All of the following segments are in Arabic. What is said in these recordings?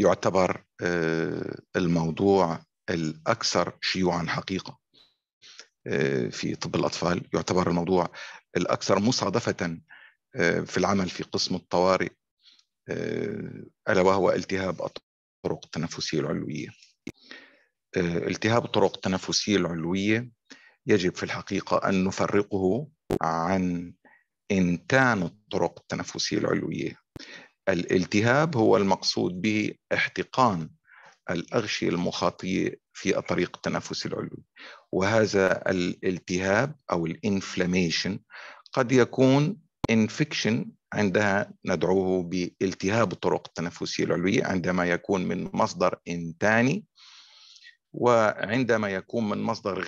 يعتبر آه، الموضوع الأكثر شيوعا حقيقة آه، في طب الأطفال يعتبر الموضوع الأكثر مصادفة آه، في العمل في قسم الطوارئ ألا وهو التهاب الطرق التنفسية العلوية التهاب الطرق التنفسية العلوية يجب في الحقيقة أن نفرقه عن إنتان الطرق التنفسية العلوية الالتهاب هو المقصود به احتقان الأغشية المخاطية في الطريق التنفسي العلوي وهذا الالتهاب أو الانفلاميشن قد يكون انفكشن عندها ندعوه بالتهاب الطرق التنفسية العلوية عندما يكون من مصدر إنتاني وعندما يكون من مصدر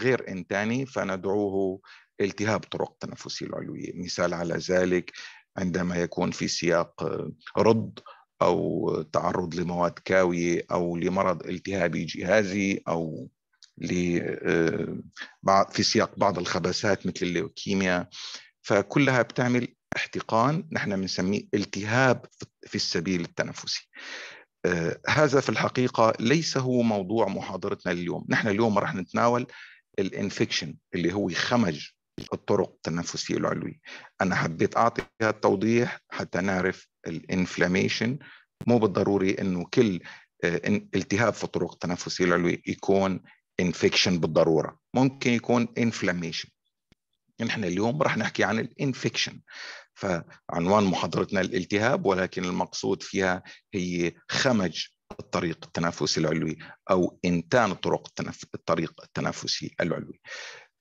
غير إنتاني فندعوه التهاب طرق التنفسية العلوية مثال على ذلك عندما يكون في سياق آه، رض او تعرض لمواد كاويه او لمرض التهابي جهازي او آه، في سياق بعض الخبسات مثل الليوكيميا فكلها بتعمل احتقان نحن بنسميه التهاب في السبيل التنفسي آه، هذا في الحقيقة ليس هو موضوع محاضرتنا اليوم نحن اليوم رح نتناول الانفكشن اللي هو خمج الطرق التنفسية العلوية أنا حبيت أعطي هذا التوضيح حتى نعرف الانفلاميشن مو بالضروري أنه كل آه، التهاب في الطرق التنفسية العلوية يكون انفكشن بالضرورة ممكن يكون انفلاميشن نحن اليوم راح نحكي عن الانفكشن فعنوان محاضرتنا الالتهاب ولكن المقصود فيها هي خمج الطريق التنفسي العلوي او انتان طرق التنف... الطريق التنفسي العلوي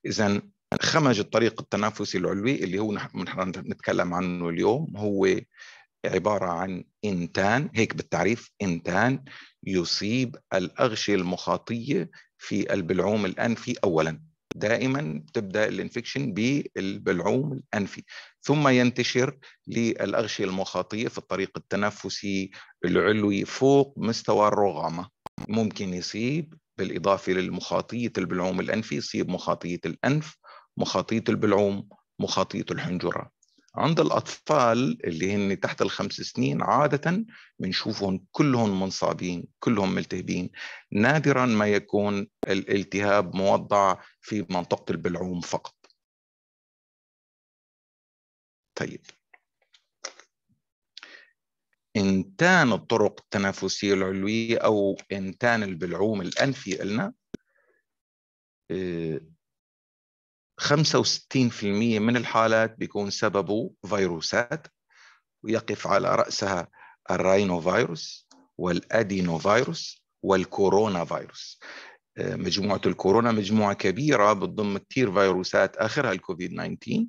اذا خمج الطريق التنافسي العلوي اللي هو نحن نتكلم عنه اليوم هو عبارة عن إنتان هيك بالتعريف إنتان يصيب الأغشية المخاطية في البلعوم الأنفي أولا دائما تبدا الانفكشن بالبلعوم الانفي ثم ينتشر للاغشيه المخاطيه في الطريق التنفسي العلوي فوق مستوى الرغامه ممكن يصيب بالاضافه للمخاطيه البلعوم الانفي يصيب مخاطيه الانف مخاطيط البلعوم مخاطيط الحنجره عند الأطفال اللي هن تحت الخمس سنين عادة بنشوفهم كلهم منصابين كلهم ملتهبين نادرا ما يكون الالتهاب موضع في منطقة البلعوم فقط طيب إنتان الطرق التنفسية العلوية أو إنتان البلعوم الأنفي قلنا آه، 65% من الحالات بيكون سببه فيروسات ويقف على رأسها الراينو فيروس والأدينو فيروس والكورونا فيروس آه، مجموعة الكورونا مجموعة كبيرة بتضم كثير فيروسات آخرها الكوفيد 19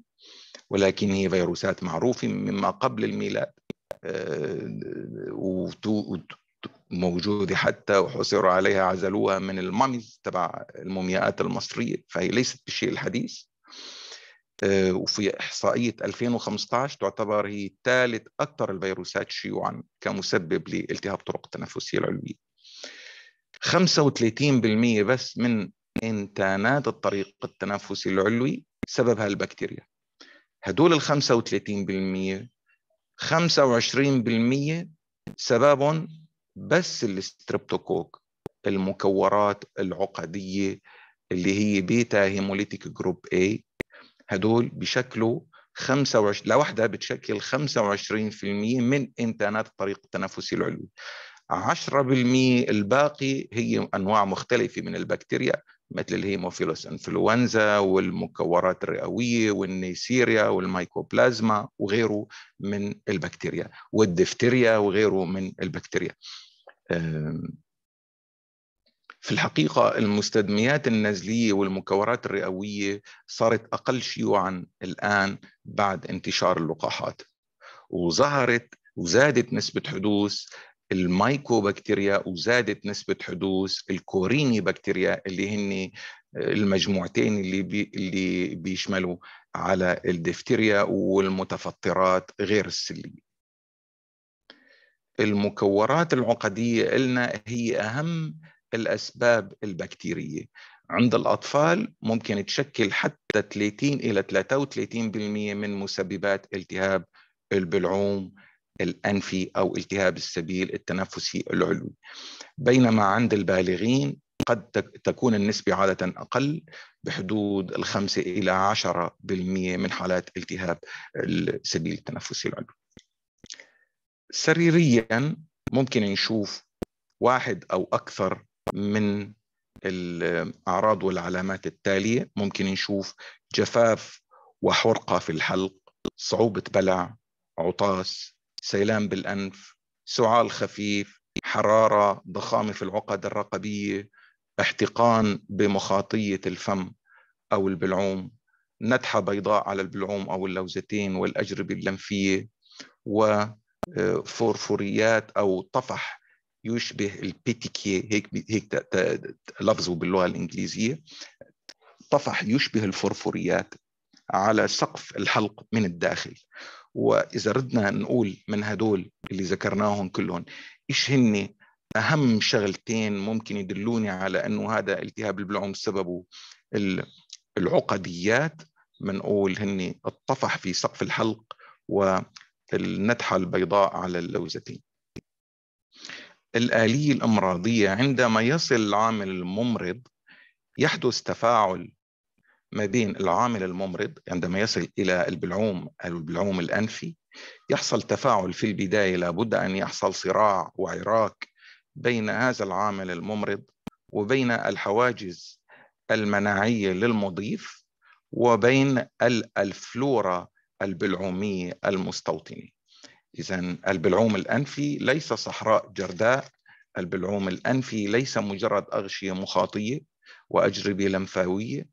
ولكن هي فيروسات معروفة مما قبل الميلاد آه، موجودة حتى وحصر عليها عزلوها من الماميز تبع المومياءات المصرية فهي ليست بالشيء الحديث آه، وفي إحصائية 2015 تعتبر هي ثالث أكثر الفيروسات شيوعا كمسبب لالتهاب طرق التنفسية العلوية 35% بس من إنتانات الطريق التنفسي العلوي سببها البكتيريا هدول ال 35% 25% سببهم بس الستريبتوكوك المكورات العقدية اللي هي بيتا هيموليتيك جروب A هدول بشكلوا 25 لوحدها بتشكل 25% من انتانات الطريق التنفسي العلوي 10% الباقي هي انواع مختلفه من البكتيريا مثل الهيموفيلوس انفلونزا والمكورات الرئويه والنيسيريا والمايكوبلازما وغيره من البكتيريا والدفتيريا وغيره من البكتيريا في الحقيقة المستدميات النزلية والمكورات الرئوية صارت أقل شيوعا الآن بعد انتشار اللقاحات وظهرت وزادت نسبة حدوث المايكوبكتيريا وزادت نسبة حدوث الكوريني بكتيريا اللي هن المجموعتين اللي بي اللي بيشملوا على الدفتيريا والمتفطرات غير السلية المكورات العقدية لنا هي أهم الأسباب البكتيرية عند الأطفال ممكن تشكل حتى 30 إلى 33% من مسببات التهاب البلعوم الأنفي أو التهاب السبيل التنفسي العلوي بينما عند البالغين قد تكون النسبة عادة أقل بحدود الخمسة إلى عشرة بالمئة من حالات التهاب السبيل التنفسي العلوي سريريا ممكن نشوف واحد او اكثر من الاعراض والعلامات التاليه ممكن نشوف جفاف وحرقه في الحلق صعوبه بلع عطاس سيلان بالانف سعال خفيف حراره ضخامه في العقد الرقبيه احتقان بمخاطيه الفم او البلعوم نتحه بيضاء على البلعوم او اللوزتين والاجربه اللمفيه و فورفوريات او طفح يشبه البيتيكيه هيك هيك لفظه باللغه الانجليزيه طفح يشبه الفرفوريات على سقف الحلق من الداخل واذا ردنا نقول من هدول اللي ذكرناهم كلهم ايش هن اهم شغلتين ممكن يدلوني على انه هذا التهاب البلعوم سببه العقديات بنقول هن الطفح في سقف الحلق و النتحة البيضاء على اللوزتين الآلية الأمراضية عندما يصل العامل الممرض يحدث تفاعل ما بين العامل الممرض عندما يصل إلى البلعوم أو البلعوم الأنفي يحصل تفاعل في البداية لابد أن يحصل صراع وعراك بين هذا العامل الممرض وبين الحواجز المناعية للمضيف وبين الفلورا البلعومي المستوطني إذا البلعوم الأنفي ليس صحراء جرداء البلعوم الأنفي ليس مجرد أغشية مخاطية وأجربة لمفاوية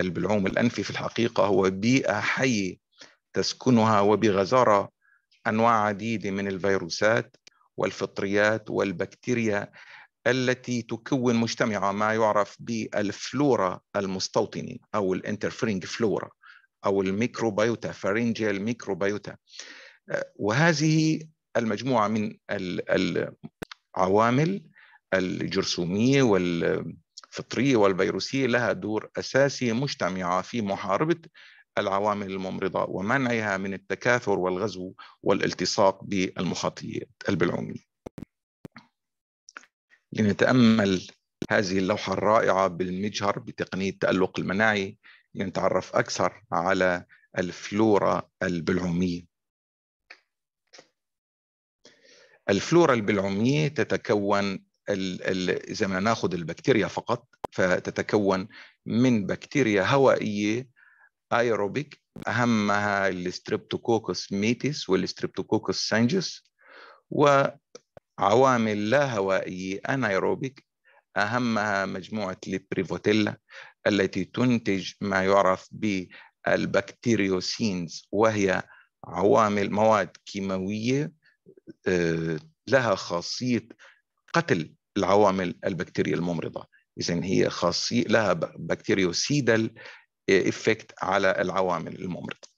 البلعوم الأنفي في الحقيقة هو بيئة حية تسكنها وبغزارة أنواع عديدة من الفيروسات والفطريات والبكتيريا التي تكون مجتمعة ما يعرف بالفلورا المستوطنة أو الانترفرينج فلورا أو الميكروبيوتا فارينجيال ميكروبيوتا آه، وهذه المجموعة من العوامل الجرثومية والفطرية والفيروسية لها دور أساسي مجتمعة في محاربة العوامل الممرضة ومنعها من التكاثر والغزو والالتصاق بالمخاطيات البلعومية لنتأمل هذه اللوحة الرائعة بالمجهر بتقنية التألق المناعي نتعرف أكثر على الفلورا البلعومية الفلورا البلعومية تتكون إذا ما ناخذ البكتيريا فقط فتتكون من بكتيريا هوائية ايروبيك اهمها الستريبتوكوكوس ميتيس والستريبتوكوكوس سانجس وعوامل لا هوائيه انايروبيك اهمها مجموعه البريفوتيلا التي تنتج ما يعرف بالبكتيريوسينز وهي عوامل مواد كيماوية آه، لها خاصية قتل العوامل البكتيرية الممرضة إذا هي خاصية لها بكتيريوسيدال إفكت آه، على العوامل الممرضة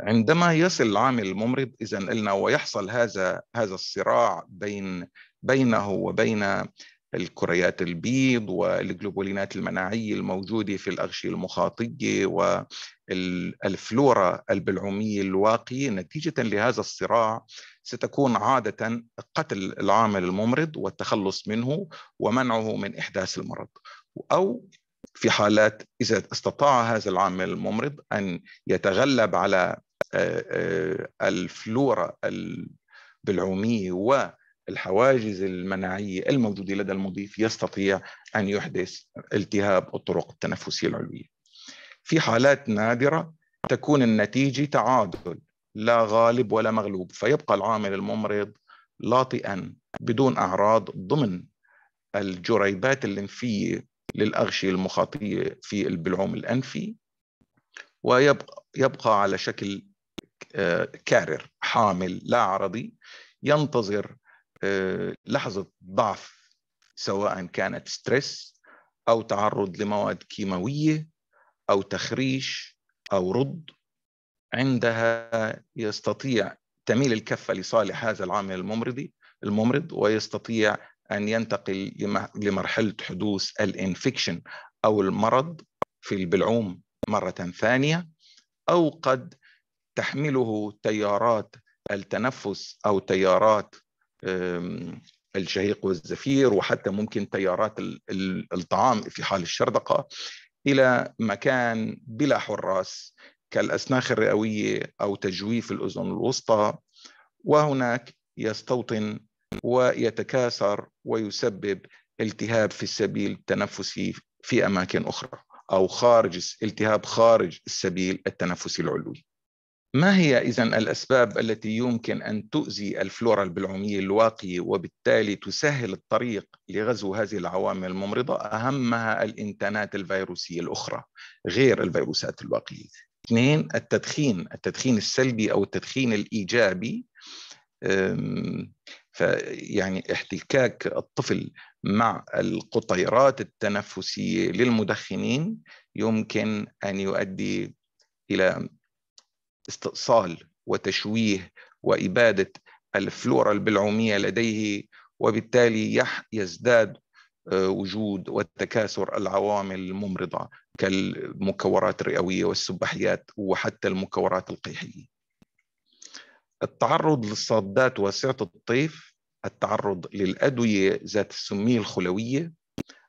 عندما يصل العامل الممرض اذا قلنا ويحصل هذا هذا الصراع بين بينه وبين الكريات البيض والجلوبولينات المناعية الموجودة في الأغشية المخاطية والفلورا البلعومية الواقية نتيجة لهذا الصراع ستكون عادة قتل العامل الممرض والتخلص منه ومنعه من إحداث المرض أو في حالات إذا استطاع هذا العامل الممرض أن يتغلب على آه، آه، الفلورا البلعومية و الحواجز المناعية الموجودة لدى المضيف يستطيع أن يحدث التهاب الطرق التنفسية العلوية في حالات نادرة تكون النتيجة تعادل لا غالب ولا مغلوب فيبقى العامل الممرض لاطئا بدون أعراض ضمن الجريبات الانفية للأغشية المخاطية في البلعوم الأنفي ويبقى يبقى على شكل آه، كارر حامل لا عرضي ينتظر آه، لحظة ضعف سواء كانت ستريس أو تعرض لمواد كيماوية أو تخريش أو رض عندها يستطيع تميل الكفة لصالح هذا العامل الممرضي الممرض ويستطيع أن ينتقل لمرحلة حدوث الانفكشن أو المرض في البلعوم مرة ثانية أو قد تحمله تيارات التنفس أو تيارات الشهيق والزفير وحتى ممكن تيارات الطعام في حال الشردقة إلى مكان بلا حراس كالأسناخ الرئوية أو تجويف الأذن الوسطى وهناك يستوطن ويتكاثر ويسبب التهاب في السبيل التنفسي في أماكن أخرى أو خارج التهاب خارج السبيل التنفسي العلوي ما هي إذا الأسباب التي يمكن أن تؤذي الفلورا البلعومية الواقي وبالتالي تسهل الطريق لغزو هذه العوامل الممرضة أهمها الإنتانات الفيروسية الأخرى غير الفيروسات الواقية اثنين التدخين التدخين السلبي أو التدخين الإيجابي فيعني احتكاك الطفل مع القطيرات التنفسية للمدخنين يمكن أن يؤدي إلى استئصال وتشويه وإبادة الفلورا البلعومية لديه وبالتالي يزداد آه، وجود وتكاثر العوامل الممرضة كالمكورات الرئوية والسبحيات وحتى المكورات القيحية التعرض للصدات واسعة الطيف التعرض للأدوية ذات السمية الخلوية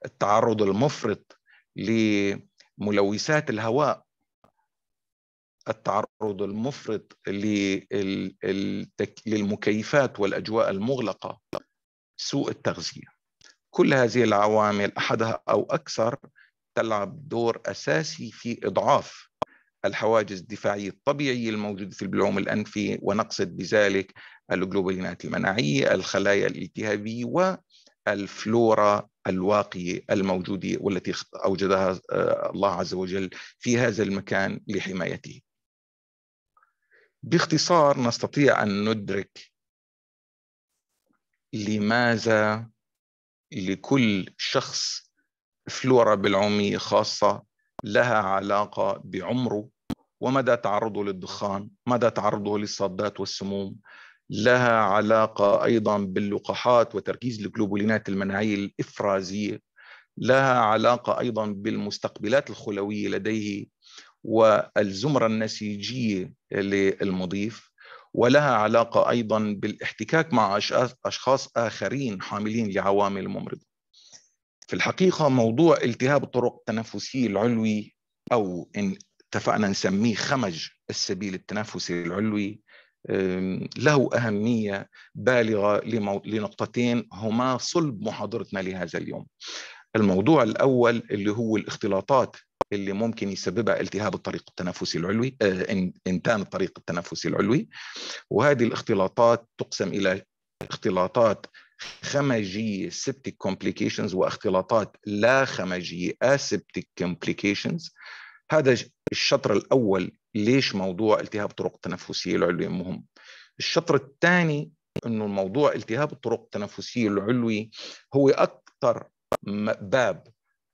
التعرض المفرط لملوثات الهواء التعرض المفرط للمكيفات والاجواء المغلقه سوء التغذيه كل هذه العوامل احدها او اكثر تلعب دور اساسي في اضعاف الحواجز الدفاعيه الطبيعيه الموجوده في البلعوم الانفي ونقصد بذلك الجلوبولينات المناعيه، الخلايا الالتهابيه والفلورا الواقيه الموجوده والتي اوجدها آه، الله عز وجل في هذا المكان لحمايته. باختصار نستطيع أن ندرك لماذا لكل شخص فلورا بالعومية خاصة لها علاقة بعمره ومدى تعرضه للدخان مدى تعرضه للصدات والسموم لها علاقة أيضا باللقاحات وتركيز الجلوبولينات المناعية الإفرازية لها علاقة أيضا بالمستقبلات الخلوية لديه والزمرة النسيجية للمضيف ولها علاقة أيضا بالاحتكاك مع أشخاص آخرين حاملين لعوامل ممرضة في الحقيقة موضوع التهاب الطرق التنفسية العلوي أو إن اتفقنا نسميه خمج السبيل التنفسي العلوي له أهمية بالغة لنقطتين هما صلب محاضرتنا لهذا اليوم الموضوع الأول اللي هو الاختلاطات اللي ممكن يسببها التهاب الطريق التنفسي العلوي آه، انتان الطريق التنفسي العلوي وهذه الاختلاطات تقسم الى اختلاطات خمجية سبتيك كومبليكيشنز واختلاطات لا خمجية اسبتيك كومبليكيشنز هذا الشطر الأول ليش موضوع التهاب الطرق التنفسية العلوي مهم الشطر الثاني أنه الموضوع التهاب الطرق التنفسية العلوي هو أكثر باب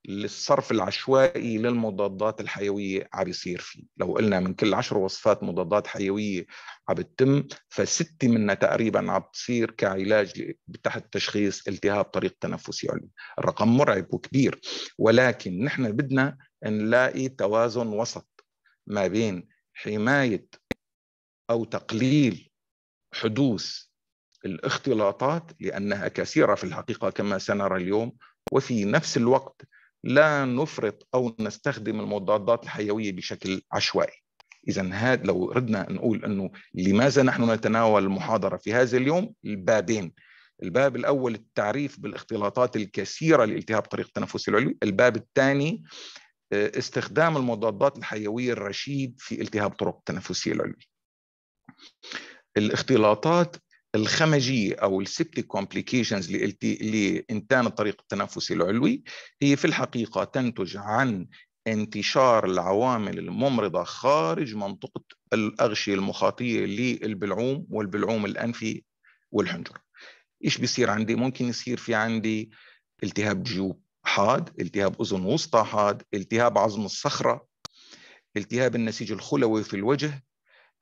للصرف العشوائي للمضادات الحيوية عم بيصير فيه لو قلنا من كل عشر وصفات مضادات حيوية عم بتتم فستة منها تقريبا عم بتصير كعلاج تحت تشخيص التهاب طريق تنفسي علوي الرقم مرعب وكبير ولكن نحن بدنا نلاقي توازن وسط ما بين حماية أو تقليل حدوث الاختلاطات لأنها كثيرة في الحقيقة كما سنرى اليوم وفي نفس الوقت لا نفرط أو نستخدم المضادات الحيوية بشكل عشوائي إذا هذا لو ردنا نقول أنه لماذا نحن نتناول المحاضرة في هذا اليوم البابين الباب الأول التعريف بالاختلاطات الكثيرة لالتهاب طريق التنفس العلوي الباب الثاني آه، استخدام المضادات الحيوية الرشيد في التهاب طرق التنفسية العلوي الاختلاطات الخمجية أو السبتيك كومبليكيشنز لإنتان الطريق التنفسي العلوي هي في الحقيقة تنتج عن انتشار العوامل الممرضة خارج منطقة الأغشية المخاطية للبلعوم والبلعوم الأنفي والحنجرة إيش بيصير عندي؟ ممكن يصير في عندي التهاب جيوب حاد التهاب أذن وسطى حاد التهاب عظم الصخرة التهاب النسيج الخلوي في الوجه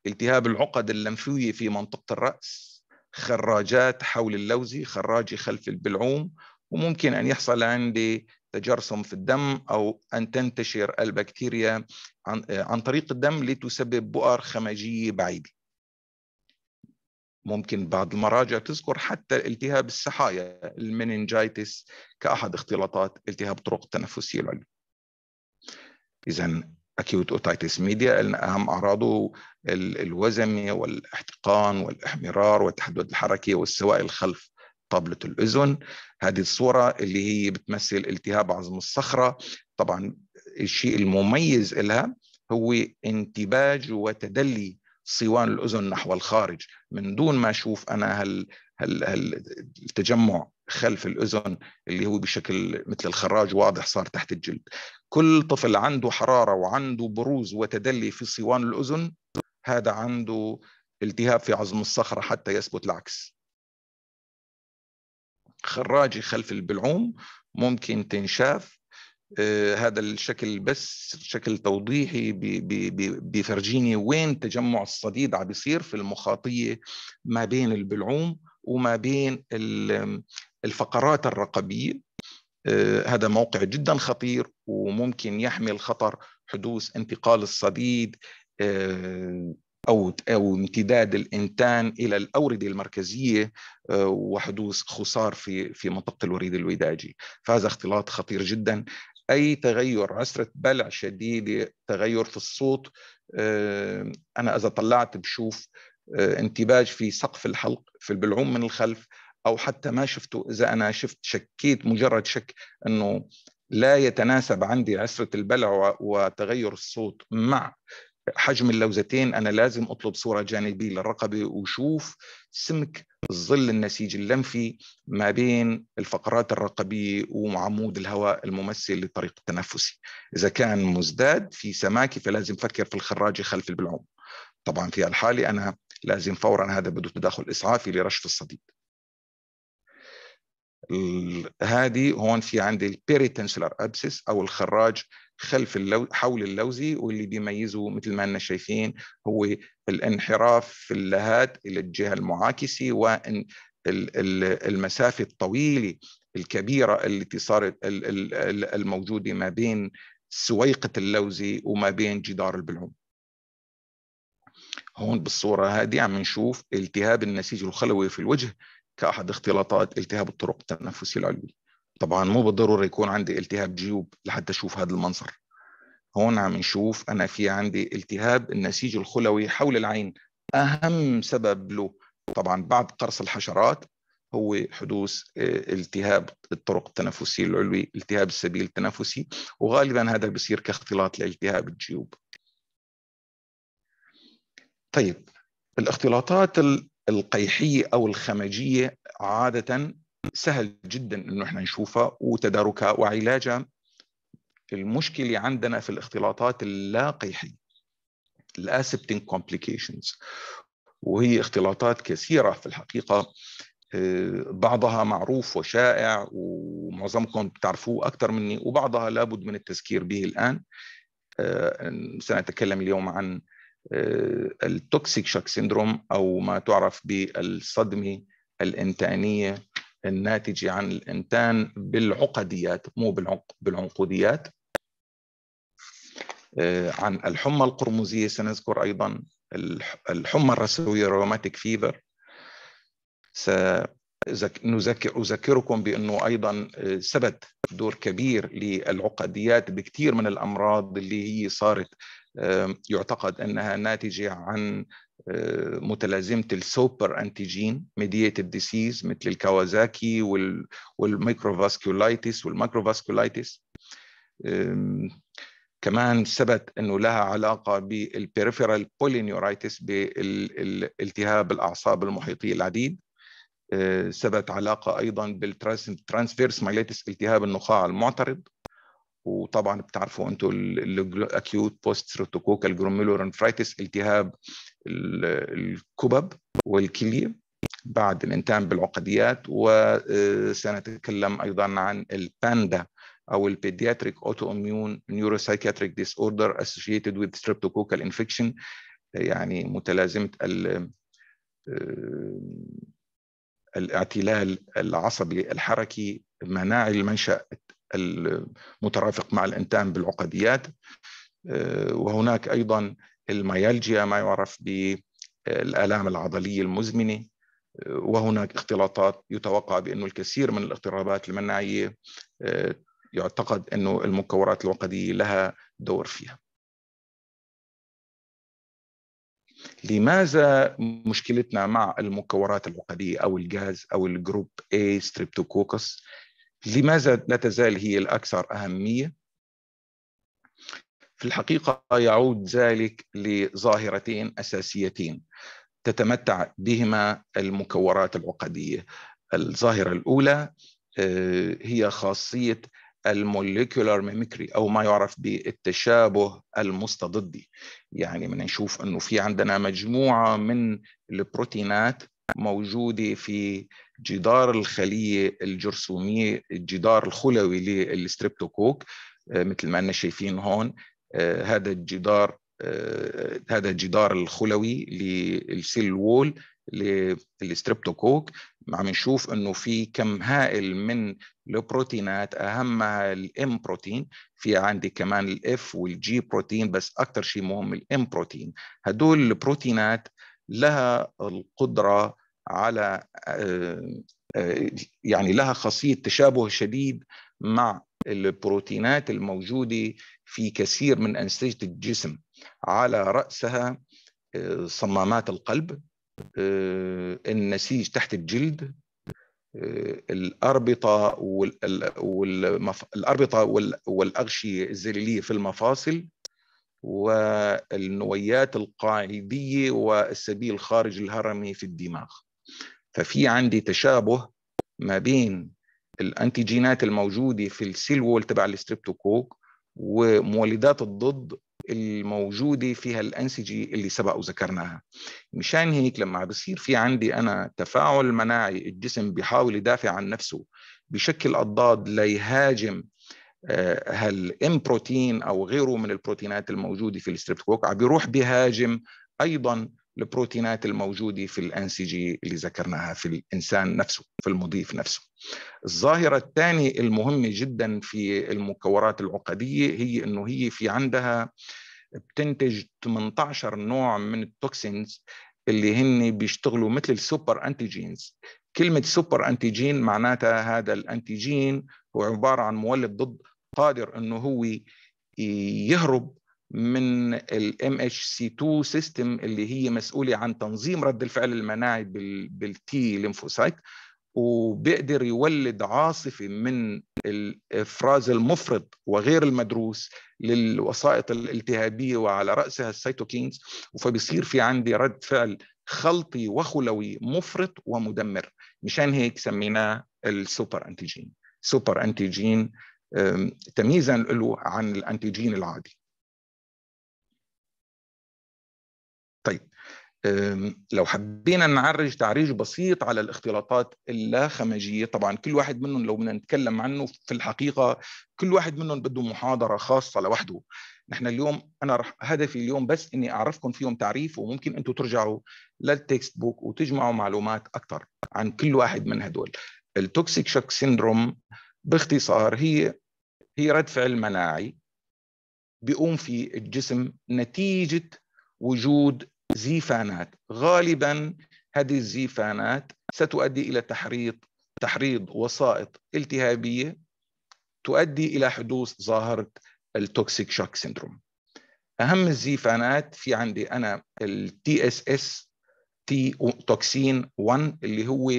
التهاب العقد اللمفوية في منطقة الرأس خراجات حول اللوزي خراجي خلف البلعوم وممكن أن يحصل عندي تجرسم في الدم أو أن تنتشر البكتيريا عن, عن طريق الدم لتسبب بؤر خمجية بعيدة ممكن بعض المراجع تذكر حتى التهاب السحايا المننجايتس كأحد اختلاطات التهاب الطرق التنفسية العليا إذا اكيوت اوتايتس ميديا قلنا اهم اعراضه الوزمي والاحتقان والاحمرار والتحدد الحركي والسوائل خلف طبلة الأذن هذه الصورة اللي هي بتمثل التهاب عظم الصخرة طبعا الشيء المميز لها هو انتباج وتدلي صوان الأذن نحو الخارج من دون ما أشوف أنا هال هل, هل التجمع خلف الأذن اللي هو بشكل مثل الخراج واضح صار تحت الجلد كل طفل عنده حرارة وعنده بروز وتدلي في صوان الأذن هذا عنده التهاب في عظم الصخرة حتى يثبت العكس خراجي خلف البلعوم ممكن تنشاف آه هذا الشكل بس شكل توضيحي بفرجيني وين تجمع الصديد عم بيصير في المخاطية ما بين البلعوم وما بين الفقرات الرقبيه آه، هذا موقع جدا خطير وممكن يحمل خطر حدوث انتقال الصديد آه، او او امتداد الانتان الى الاورده المركزيه آه، وحدوث خسار في في منطقه الوريد الوداجي، فهذا اختلاط خطير جدا اي تغير عسره بلع شديده، تغير في الصوت انا اذا طلعت بشوف انتباج في سقف الحلق في البلعوم من الخلف او حتى ما شفته اذا انا شفت شكيت مجرد شك انه لا يتناسب عندي عسره البلع وتغير الصوت مع حجم اللوزتين انا لازم اطلب صوره جانبيه للرقبه وشوف سمك الظل النسيج اللمفي ما بين الفقرات الرقبيه وعمود الهواء الممثل للطريق التنفسي اذا كان مزداد في سماكه فلازم فكر في الخراجه خلف البلعوم طبعا في الحاله انا لازم فورا هذا بده تدخل اسعافي لرشف الصديد هذه هون في عندي البيريتنسلر ابسس او الخراج خلف اللو... حول اللوزي واللي بيميزه مثل ما احنا شايفين هو الانحراف في اللهات الى الجهه المعاكسه وان المسافه الطويله الكبيره التي صارت الموجوده ما بين سويقه اللوزي وما بين جدار البلعوم. هون بالصوره هذه عم نشوف التهاب النسيج الخلوي في الوجه كأحد اختلاطات التهاب الطرق التنفسي العلوي طبعا مو بالضرورة يكون عندي التهاب جيوب لحتى أشوف هذا المنظر هون عم نشوف أنا في عندي التهاب النسيج الخلوي حول العين أهم سبب له طبعا بعد قرص الحشرات هو حدوث آه، التهاب الطرق التنفسية العلوي التهاب السبيل التنفسي وغالبا هذا بيصير كاختلاط لالتهاب الجيوب طيب الاختلاطات القيحيه او الخمجيه عاده سهل جدا انه احنا نشوفها وتداركها وعلاجها المشكله عندنا في الاختلاطات اللا قيحيه الاسبتين كومبليكيشنز وهي اختلاطات كثيره في الحقيقه آه، بعضها معروف وشائع ومعظمكم بتعرفوه اكثر مني وبعضها لابد من التذكير به الان آه، سنتكلم اليوم عن التوكسيك شوك سيندروم او ما تعرف بالصدمه الانتانيه الناتجه عن الانتان بالعقديات مو بالعنق بالعنقوديات آه، عن الحمى القرمزيه سنذكر ايضا الحمى الرسويه روماتيك فيفر نذكر اذكركم بانه ايضا ثبت آه، دور كبير للعقديات بكثير من الامراض اللي هي صارت يعتقد انها ناتجه عن متلازمه السوبر انتيجين ميديتد ديسيز مثل الكوازاكي والميكروفاسكولايتس والماكروفاسكولايتس كمان ثبت انه لها علاقه بالبريفيرال بولينيورايتس بالالتهاب الاعصاب المحيطيه العديد ثبت علاقه ايضا بالترانسفيرس مايليتس التهاب النخاع المعترض وطبعا بتعرفوا انتم الاكيوت بوست سيروتوكوكال جروميلورنفرايتس التهاب الكبب والكليه بعد الانتان بالعقديات وسنتكلم آه، ايضا عن الباندا او البيدياتريك اوتو اميون نيوروسايكاتريك ديس اوردر اسوشيتد وذ ستريبتوكوكال انفكشن يعني متلازمه ال آه، الاعتلال العصبي الحركي مناعي المنشا المترافق مع الانتان بالعقديات آه، وهناك أيضا الميالجيا ما يعرف بالآلام العضلية المزمنة آه، وهناك اختلاطات يتوقع بأنه الكثير من الاضطرابات المناعية آه، يعتقد أنه المكورات العقدية لها دور فيها لماذا مشكلتنا مع المكورات العقدية أو الجاز أو الجروب A ستريبتوكوكس لماذا لا تزال هي الأكثر أهمية؟ في الحقيقة يعود ذلك لظاهرتين أساسيتين تتمتع بهما المكورات العقدية الظاهرة الأولى آه، هي خاصية الموليكولار ميميكري او ما يعرف بالتشابه المستضدي يعني بنشوف انه في عندنا مجموعه من البروتينات موجودة في جدار الخلية الجرثومية الجدار الخلوي للستريبتوكوك آه، مثل ما أنا شايفين هون آه، هذا الجدار آه، هذا الجدار الخلوي للسيل وول للستريبتوكوك عم نشوف انه في كم هائل من البروتينات اهمها الام بروتين في عندي كمان الاف والجي بروتين بس اكثر شيء مهم الام بروتين هدول البروتينات لها القدره على آه، آه، يعني لها خاصيه تشابه شديد مع البروتينات الموجوده في كثير من انسجه الجسم على راسها آه، صمامات القلب النسيج تحت الجلد الاربطه والاربطه والاغشيه الزليليه في المفاصل والنويات القاعدية والسبيل خارج الهرمي في الدماغ ففي عندي تشابه ما بين الانتيجينات الموجودة في السيل وول تبع الستريبتوكوك ومولدات الضد الموجودة فيها الأنسجة اللي سبق وذكرناها مشان هيك لما بصير في عندي أنا تفاعل مناعي الجسم بيحاول يدافع عن نفسه بشكل أضداد ليهاجم بروتين آه، أو غيره من البروتينات الموجودة في الستريبتوكوك عم بيروح بيهاجم أيضا البروتينات الموجودة في الان سي جي اللي ذكرناها في الإنسان نفسه في المضيف نفسه الظاهرة الثانية المهمة جدا في المكورات العقدية هي أنه هي في عندها بتنتج 18 نوع من التوكسينز اللي هن بيشتغلوا مثل السوبر انتيجينز كلمة سوبر انتيجين معناتها هذا الانتيجين هو عباره عن مولد ضد قادر انه هو يهرب من الام اتش سي 2 سيستم اللي هي مسؤوله عن تنظيم رد الفعل المناعي بالتي ليمفوسايت وبيقدر يولد عاصفه من الافراز المفرط وغير المدروس للوسائط الالتهابيه وعلى راسها السيتوكينز فبيصير في عندي رد فعل خلطي وخلوي مفرط ومدمر مشان هيك سميناه السوبر انتيجين سوبر انتيجين تمييزا له عن الانتيجين العادي طيب لو حبينا نعرج تعريج بسيط على الاختلاطات اللاخمجيه طبعا كل واحد منهم لو بدنا نتكلم عنه في الحقيقه كل واحد منهم بده محاضره خاصه لوحده نحن اليوم انا رح هدفي اليوم بس اني اعرفكم فيهم تعريف وممكن انتم ترجعوا للتكست بوك وتجمعوا معلومات اكثر عن كل واحد من هدول التوكسيك شوك سيندروم باختصار هي هي رد فعل مناعي بيقوم فيه الجسم نتيجة وجود زيفانات غالبا هذه الزيفانات ستؤدي إلى تحريض تحريض وسائط التهابية تؤدي إلى حدوث ظاهرة التوكسيك شوك سيندروم أهم الزيفانات في عندي أنا التي اس اس تي توكسين 1 اللي هو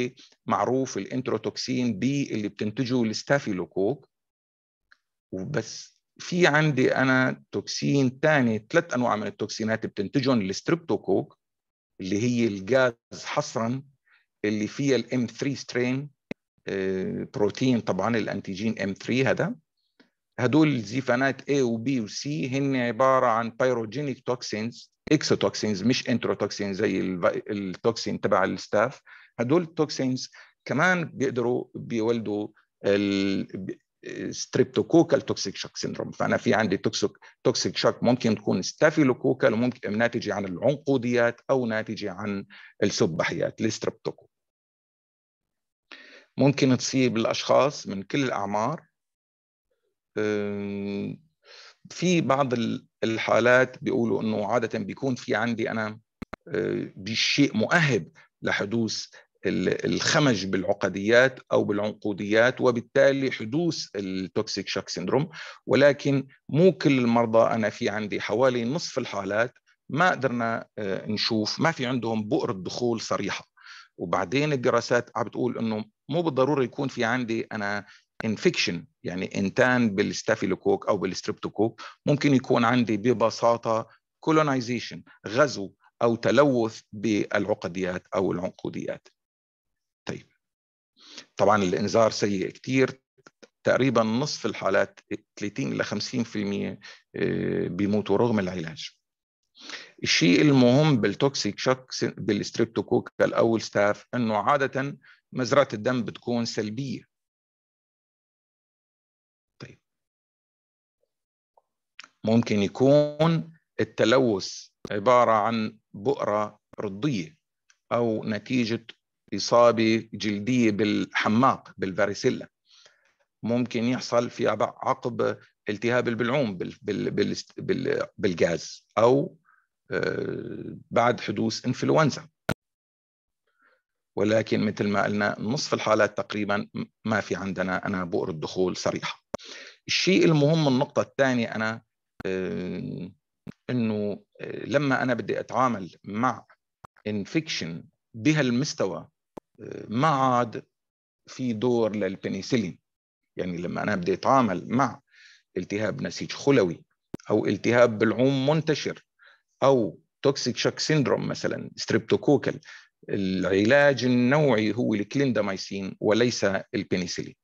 معروف الانتروتوكسين بي اللي بتنتجه الستافيلوكوك وبس في عندي انا توكسين ثاني ثلاث انواع من التوكسينات بتنتجهم الستريبتوكوك اللي هي الجاز حصرا اللي فيها الام 3 سترين بروتين طبعا الانتيجين ام 3 هذا هدول الزيفانات A و B و C هن عبارة عن pyrogenic توكسينز اكسوتوكسينز مش انتروتوكسين زي التوكسين تبع الستاف هدول التوكسينز كمان بيقدروا بيولدوا ستريبتوكوكال توكسيك شوك سيندروم فانا في عندي توكسيك توكسيك شوك ممكن تكون ستافيلوكوكال وممكن ناتجه عن العنقوديات او ناتجه عن السبحيات الستريبتوكو ممكن تصيب الاشخاص من كل الاعمار في بعض الحالات بيقولوا انه عاده بيكون في عندي انا آه، بشيء مؤهب لحدوث الخمج بالعقديات او بالعنقوديات وبالتالي حدوث التوكسيك شوك سيندروم ولكن مو كل المرضى انا في عندي حوالي نصف الحالات ما قدرنا آه، نشوف ما في عندهم بؤره دخول صريحه وبعدين الدراسات عم بتقول انه مو بالضروره يكون في عندي انا انفكشن يعني انتان بالستافيلوكوك او بالستريبتوكوك ممكن يكون عندي ببساطه كولونايزيشن غزو او تلوث بالعقديات او العنقوديات طيب طبعا الانذار سيء كثير تقريبا نصف الحالات 30 ل 50% بيموتوا رغم العلاج الشيء المهم بالتوكسيك شوك بالستريبتوكوك او الستاف انه عاده مزرعه الدم بتكون سلبيه ممكن يكون التلوث عبارة عن بؤرة رضية أو نتيجة إصابة جلدية بالحماق بالفاريسيلا ممكن يحصل في عقب التهاب البلعوم بالغاز أو آه، بعد حدوث انفلونزا ولكن مثل ما قلنا نصف الحالات تقريبا ما في عندنا أنا بؤر الدخول صريحة الشيء المهم النقطة الثانية أنا آه، انه آه، لما انا بدي اتعامل مع انفكشن بهالمستوى آه، ما عاد في دور للبنسلين يعني لما انا بدي اتعامل مع التهاب نسيج خلوي او التهاب بالعوم منتشر او توكسيك شوك سيندروم مثلا ستريبتوكوكل العلاج النوعي هو الكليندامايسين وليس البنسلين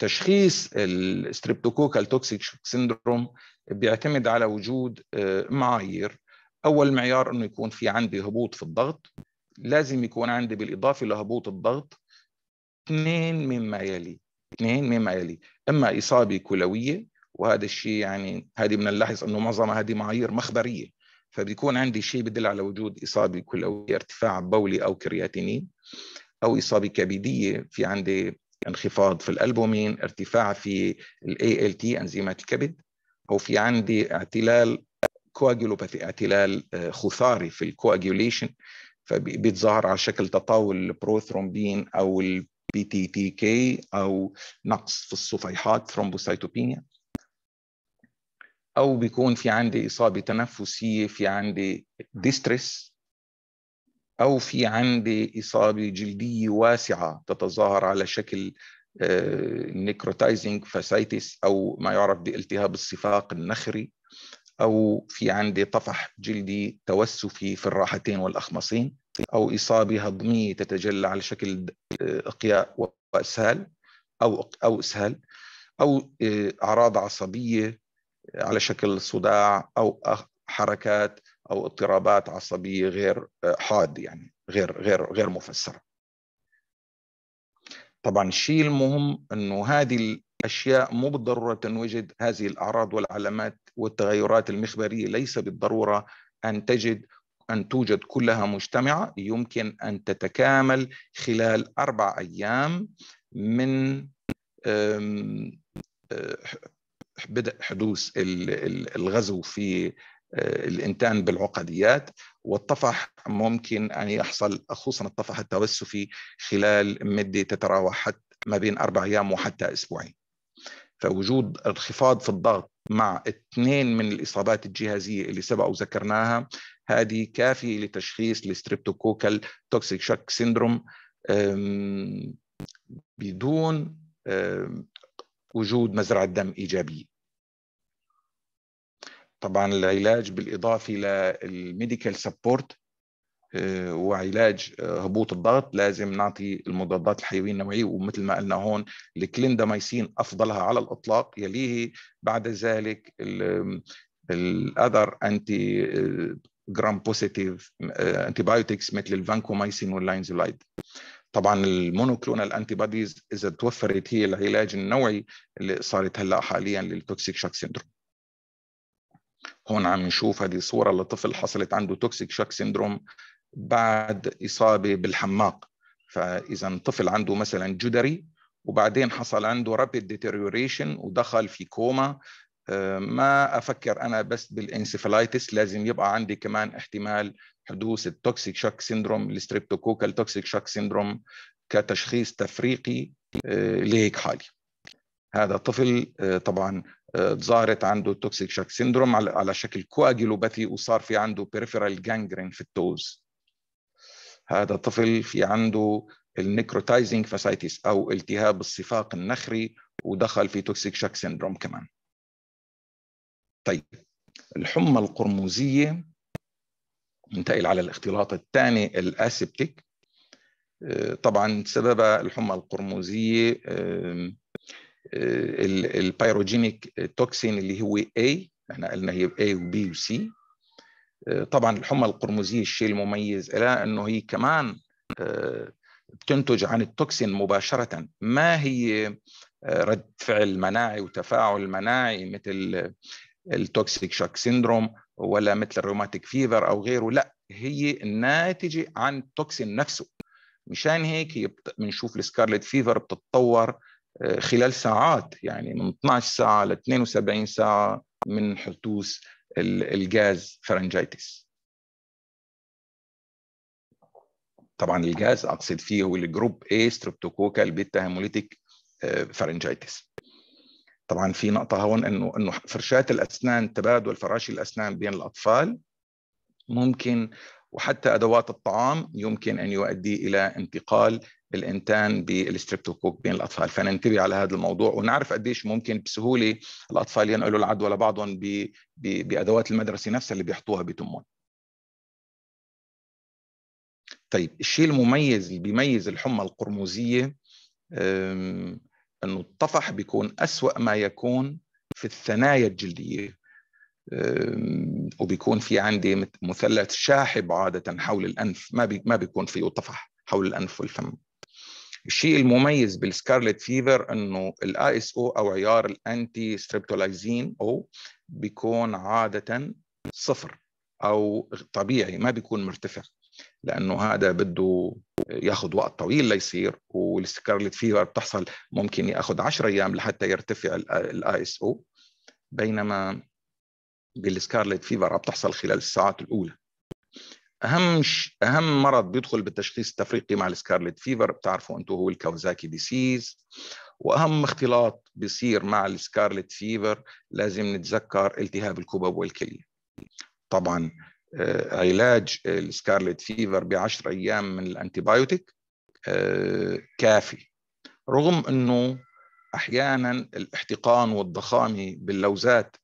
تشخيص الستريبتوكوكال توكسيك سيندروم بيعتمد على وجود آه، معايير اول معيار انه يكون في عندي هبوط في الضغط لازم يكون عندي بالاضافه لهبوط الضغط اثنين مما يلي اثنين مما يلي اما اصابه كلويه وهذا الشيء يعني هذه بنلاحظ انه معظمها هذه معايير مخبريه فبيكون عندي شيء بدل على وجود اصابه كلويه ارتفاع بولي او كرياتينين او اصابه كبديه في عندي انخفاض في الألبومين ارتفاع في ال تي أنزيمات الكبد أو في عندي اعتلال كواجولوباثي اعتلال آه، خثاري في الكواجوليشن فبيتظاهر على شكل تطاول البروثرومبين او البي تي تي كي او نقص في الصفيحات ثرومبوسايتوبينيا او بيكون في عندي اصابه تنفسيه في عندي ديستريس أو في عندي إصابة جلدية واسعة تتظاهر على شكل نيكروتايزنج آه، فاسايتس أو ما يعرف بالتهاب الصفاق النخري أو في عندي طفح جلدي توسفي في الراحتين والأخمصين أو إصابة هضمية تتجلى على شكل آه، إقياء وإسهال أو أو إسهال أو آه، أعراض عصبية على شكل صداع أو حركات او اضطرابات عصبيه غير آه، حاد يعني غير غير غير مفسره. طبعا الشيء المهم انه هذه الاشياء مو بالضروره تنوجد هذه الاعراض والعلامات والتغيرات المخبريه ليس بالضروره ان تجد أن توجد كلها مجتمعة يمكن أن تتكامل خلال أربع أيام من آه، بدء حدوث الغزو في آه، الانتان بالعقديات والطفح ممكن ان يحصل خصوصا الطفح التوسفي خلال مده تتراوح حتى ما بين اربع ايام وحتى اسبوعين. فوجود انخفاض في الضغط مع اثنين من الاصابات الجهازيه اللي سبق وذكرناها هذه كافيه لتشخيص الستريبتوكوكال توكسيك شوك سيندروم بدون وجود مزرعه دم ايجابيه. طبعا العلاج بالاضافه للميديكال سبورت آه، وعلاج آه، هبوط الضغط لازم نعطي المضادات الحيويه النوعيه ومثل ما قلنا هون الكليندامايسين افضلها على الاطلاق يليه بعد ذلك الاذر انتي جرام بوزيتيف انتي بايوتكس مثل الفانكومايسين واللاينزولايد طبعا المونوكلونال انتي بوديز اذا توفرت هي العلاج النوعي اللي صارت هلا حاليا للتوكسيك شوك سيندروم هون عم نشوف هذه صورة لطفل حصلت عنده توكسيك شوك سيندروم بعد إصابة بالحماق فإذا طفل عنده مثلا جدري وبعدين حصل عنده رابيد ديتيريوريشن ودخل في كوما آه، ما أفكر أنا بس بالإنسفلايتس لازم يبقى عندي كمان احتمال حدوث التوكسيك شوك سيندروم الستريبتوكوكال توكسيك شوك سيندروم كتشخيص تفريقي آه، لهيك حالي هذا طفل آه، طبعا ظهرت عنده توكسيك شاك سيندروم على شكل كواجلوباثي وصار في عنده بيريفيرال جانجرين في التوز هذا طفل في عنده النيكروتايزنج فاسايتس او التهاب الصفاق النخري ودخل في توكسيك شاك سيندروم كمان طيب الحمى القرمزيه ننتقل على الاختلاط الثاني الاسبتيك آه، طبعا سببها الحمى القرمزيه آه، البايروجينيك توكسين اللي هو A احنا قلنا هي A وB وC آه، طبعا الحمى القرمزية الشيء المميز لها أنه هي كمان آه، بتنتج عن التوكسين مباشرة ما هي رد فعل مناعي وتفاعل مناعي مثل التوكسيك شوك سيندروم ولا مثل الروماتيك فيفر أو غيره لا هي ناتجة عن التوكسين نفسه مشان هيك بنشوف السكارلت فيفر بتتطور خلال ساعات يعني من 12 ساعة ل 72 ساعة من حدوث الجاز فرنجيتس طبعا الجاز اقصد فيه هو الجروب A ستريبتوكوكا البيتا هيموليتيك آه، فرنجيتس طبعا في نقطه هون انه انه فرشات الاسنان تبادل فراشي الاسنان بين الاطفال ممكن وحتى ادوات الطعام يمكن ان يؤدي الى انتقال بالانتان بالستريبتوكوك بين الاطفال فننتبه على هذا الموضوع ونعرف قديش ممكن بسهوله الاطفال ينقلوا العدوى لبعضهم ب... ب... بادوات المدرسه نفسها اللي بيحطوها بتمهم طيب الشيء المميز اللي بيميز الحمى القرمزيه أم... انه الطفح بيكون اسوا ما يكون في الثنايا الجلديه وبيكون في عندي مثلث شاحب عاده حول الانف ما بي... ما بيكون فيه طفح حول الانف والفم الشيء المميز بالسكارلت فيفر انه الاي اس او او عيار الانتي ستريبتولايزين او بيكون عاده صفر او طبيعي ما بيكون مرتفع لانه هذا بده ياخذ وقت طويل ليصير والسكارلت فيفر بتحصل ممكن ياخذ 10 ايام لحتى يرتفع الاي اس او بينما بالسكارلت فيفر بتحصل خلال الساعات الاولى اهم ش... اهم مرض بيدخل بالتشخيص التفريقي مع السكارلت فيفر بتعرفوا انتم هو الكاوزاكي ديسيز واهم اختلاط بيصير مع السكارلت فيفر لازم نتذكر التهاب الكبب والكليه طبعا آه، علاج السكارلت فيفر ب 10 ايام من الانتيبايوتيك آه، كافي رغم انه احيانا الاحتقان والضخامه باللوزات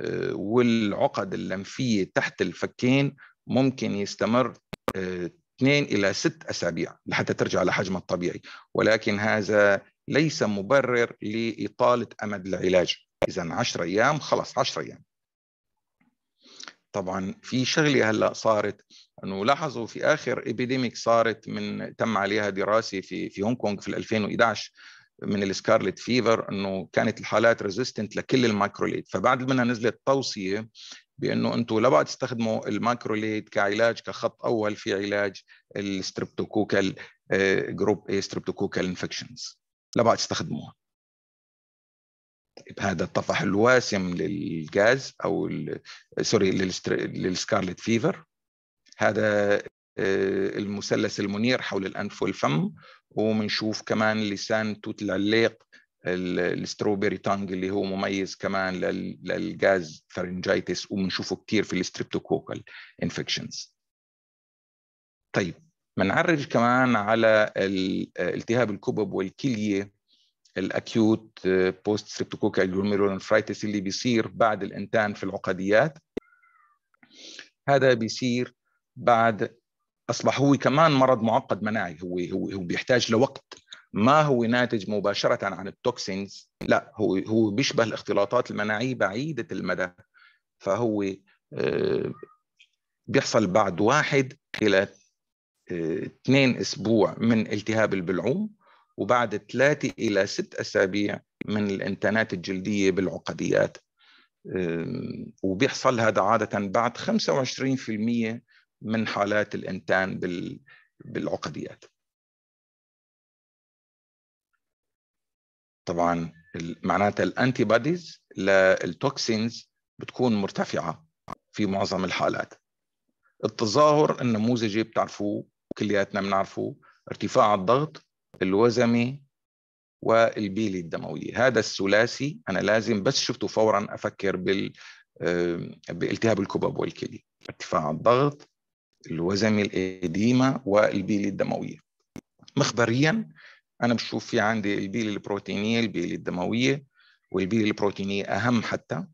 آه، والعقد اللمفيه تحت الفكين ممكن يستمر آه، اثنين إلى ست أسابيع لحتى ترجع لحجمها الطبيعي ولكن هذا ليس مبرر لإطالة أمد العلاج إذا 10 أيام خلص 10 أيام طبعا في شغله هلا صارت انه لاحظوا في اخر ايبيديميك صارت من تم عليها دراسه في في هونغ كونغ في 2011 من السكارلت فيفر انه كانت الحالات ريزيستنت لكل المايكروليد فبعد منها نزلت توصيه بانه انتم لا بعد تستخدموا الماكروليت كعلاج كخط اول في علاج الستريبتوكوكال جروب اي ستريبتوكوكال انفكشنز لا بعد تستخدموها بهذا طيب، الطفح الواسم للغاز او سوري للسكارلت فيفر هذا آه، المثلث المنير حول الانف والفم وبنشوف كمان لسان توت العليق الستروبري تانج اللي هو مميز كمان للجاز فارنجيتس وبنشوفه كتير في الستريبتوكوكال انفكشنز طيب بنعرج كمان على التهاب الكبب والكليه الاكيوت بوست ستريبتوكوكال جلوميرولونفرايتس اللي بيصير بعد الانتان في العقديات هذا بيصير بعد اصبح هو كمان مرض معقد مناعي هو هو هو بيحتاج لوقت ما هو ناتج مباشرة عن التوكسينز لا هو هو بيشبه الاختلاطات المناعية بعيدة المدى فهو آه، بيحصل بعد واحد إلى آه، اثنين أسبوع من التهاب البلعوم وبعد ثلاثة إلى ست أسابيع من الانتانات الجلدية بالعقديات وبيحصل هذا عادة بعد 25% من حالات الانتان بالعقديات طبعا معناتها الانتي باديز للتوكسينز بتكون مرتفعه في معظم الحالات التظاهر النموذجي بتعرفوه كلياتنا بنعرفه ارتفاع الضغط الوزمي والبيلي الدموية هذا الثلاثي أنا لازم بس شفته فورا أفكر بال آه، بالتهاب الكباب والكلي ارتفاع الضغط الوزمي الإديمة والبيلي الدموية مخبريا انا بشوف في عندي البيل البروتينيه البيل الدمويه والبيل البروتينيه اهم حتى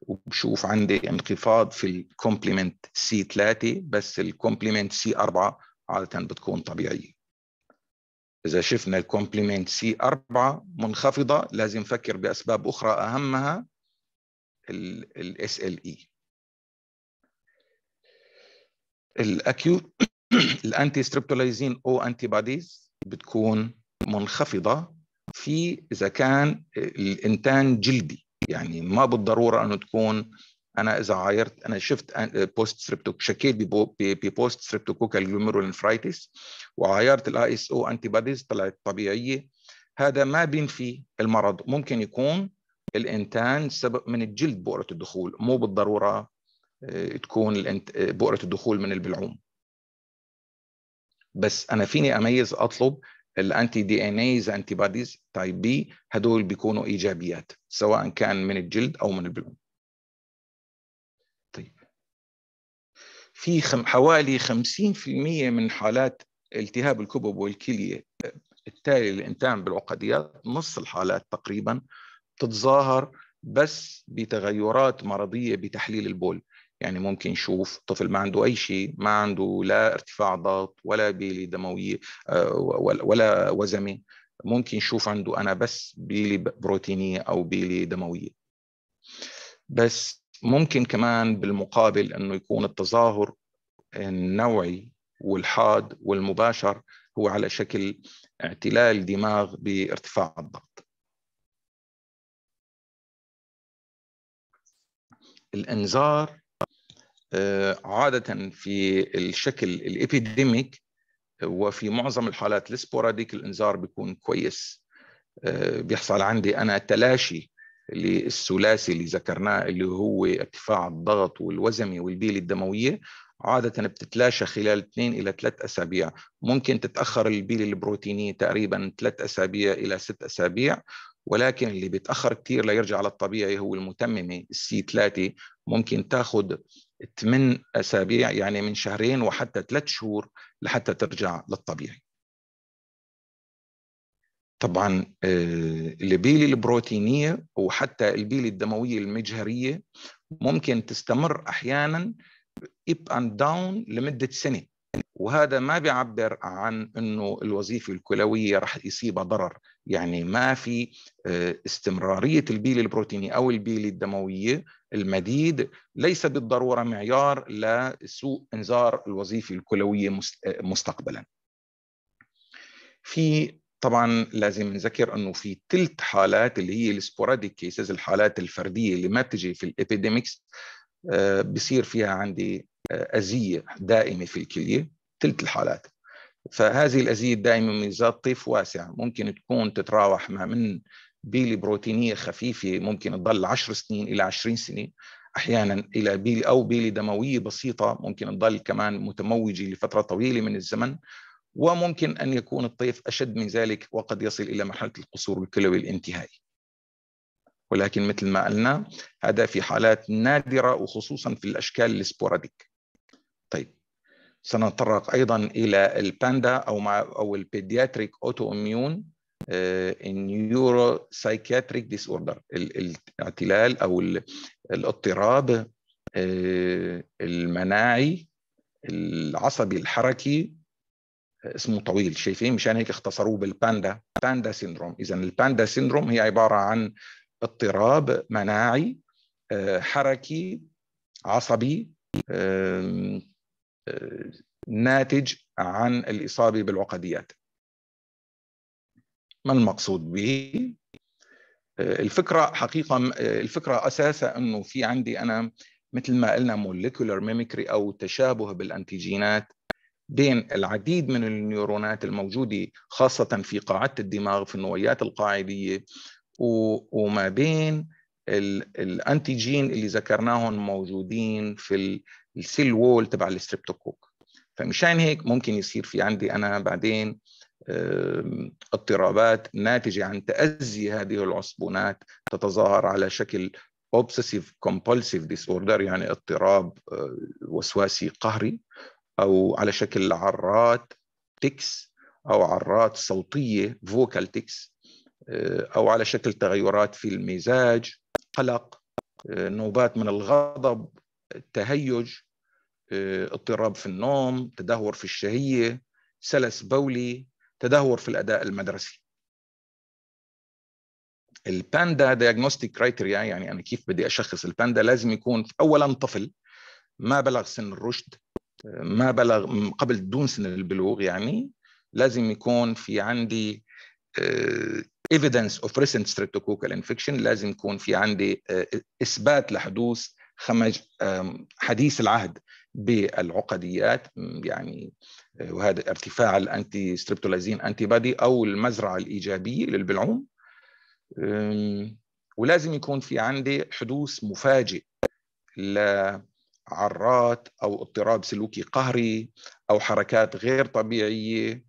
وبشوف عندي انخفاض في الكومبلمنت سي 3 بس الكومبلمنت سي 4 عاده بتكون طبيعيه اذا شفنا الكومبلمنت سي 4 منخفضه لازم نفكر باسباب اخرى اهمها الاس ال اي الاكيوت الانتي ستريبتولايزين او انتي بوديز بتكون منخفضه في اذا كان الانتان جلدي يعني ما بالضروره انه تكون انا اذا عايرت انا شفت بوست ستريبتوك شكيت ببوست ستريبتوكوكال الجلوميرولينفرايتس وعايرت الاي اس او انتي باديز طلعت طبيعيه هذا ما بينفي المرض ممكن يكون الانتان سبب من الجلد بؤره الدخول مو بالضروره آه، تكون آه، بؤره الدخول من البلعوم بس انا فيني اميز اطلب الانتي دي ان ايز انتي باديز تايب بي هدول بيكونوا ايجابيات سواء كان من الجلد او من البلون طيب في خم حوالي 50% من حالات التهاب الكبب والكليه التالي للانتان بالعقديات نص الحالات تقريبا بتتظاهر بس بتغيرات مرضيه بتحليل البول يعني ممكن نشوف طفل ما عنده اي شيء ما عنده لا ارتفاع ضغط ولا بيلي دمويه آه، ولا وزمه ممكن نشوف عنده انا بس بيلي بروتينيه او بيلي دمويه بس ممكن كمان بالمقابل انه يكون التظاهر النوعي والحاد والمباشر هو على شكل اعتلال دماغ بارتفاع الضغط الانذار آه، عادة في الشكل الإبيديميك آه، وفي معظم الحالات السبوراديك الإنذار بيكون كويس آه، بيحصل عندي أنا تلاشي للثلاثي اللي ذكرناه اللي هو ارتفاع الضغط والوزمي والبيل الدموية عادة بتتلاشى خلال اثنين إلى ثلاث أسابيع ممكن تتأخر البيل البروتينية تقريبا ثلاث أسابيع إلى ست أسابيع ولكن اللي بيتأخر كثير ليرجع للطبيعي هو المتممة السي 3 ممكن تاخد 8 أسابيع يعني من شهرين وحتى ثلاث شهور لحتى ترجع للطبيعي طبعا آه، البيلي البروتينية وحتى البيلي الدموية المجهرية ممكن تستمر أحيانا اب اند داون لمدة سنة وهذا ما بيعبر عن انه الوظيفه الكلويه رح يصيبها ضرر يعني ما في آه، استمراريه البيل البروتيني او البيل الدمويه المديد ليس بالضروره معيار لسوء انذار الوظيفه الكلويه آه، مستقبلا في طبعا لازم نذكر انه في ثلث حالات اللي هي السبوراديك كيسز الحالات الفرديه اللي ما بتجي في الابيديميكس آه، بصير فيها عندي آه، أذية دائمة في الكلية ثلث الحالات فهذه الأذية الدائمة من ذات طيف واسع ممكن تكون تتراوح ما من بيلي بروتينية خفيفة ممكن تضل عشر سنين إلى 20 سنة أحيانا إلى بيلي أو بيلي دموية بسيطة ممكن تضل كمان متموجة لفترة طويلة من الزمن وممكن أن يكون الطيف أشد من ذلك وقد يصل إلى مرحلة القصور الكلوي الانتهائي ولكن مثل ما قلنا هذا في حالات نادرة وخصوصا في الأشكال السبوراديك طيب سنتطرق أيضا إلى الباندا أو مع أو البيدياتريك أوتو إميون نيورو سايكياتريك ديس اوردر الاعتلال أو الاضطراب آه، المناعي العصبي الحركي آه، اسمه طويل شايفين مشان هيك اختصروه بالباندا باندا سيندروم اذا الباندا سيندروم هي عباره عن اضطراب مناعي آه، حركي عصبي آه، ناتج عن الإصابة بالعقديات ما المقصود به؟ آه، الفكرة حقيقة الفكرة أساسها أنه في عندي أنا مثل ما قلنا موليكولر ميميكري أو تشابه بالأنتيجينات بين العديد من النيورونات الموجودة خاصة في قاعدة الدماغ في النويات القاعدية وما بين الانتيجين اللي ذكرناهم موجودين في السيل وول تبع الستريبتوكوك فمشان هيك ممكن يصير في عندي انا بعدين اضطرابات ناتجه عن تازي هذه العصبونات تتظاهر على شكل اوبسيسيف كومبولسيف ديسوردر يعني اضطراب آه، وسواسي قهري او على شكل عرات تكس او عرات صوتيه فوكال تكس آه، او على شكل تغيرات في المزاج قلق آه، نوبات من الغضب تهيج آه، اضطراب في النوم تدهور في الشهيه سلس بولي تدهور في الاداء المدرسي الباندا دياجنوستيك كرايتيريا يعني انا كيف بدي اشخص الباندا لازم يكون اولا طفل ما بلغ سن الرشد ما بلغ قبل دون سن البلوغ يعني لازم يكون في عندي evidence of recent streptococcal infection لازم يكون في عندي آه، اثبات لحدوث خمج حديث العهد بالعقديات يعني آه، وهذا ارتفاع الانتي ستريبتولازين انتي بادي او المزرعه الايجابيه للبلعوم ولازم يكون في عندي حدوث مفاجئ لعرات او اضطراب سلوكي قهري او حركات غير طبيعيه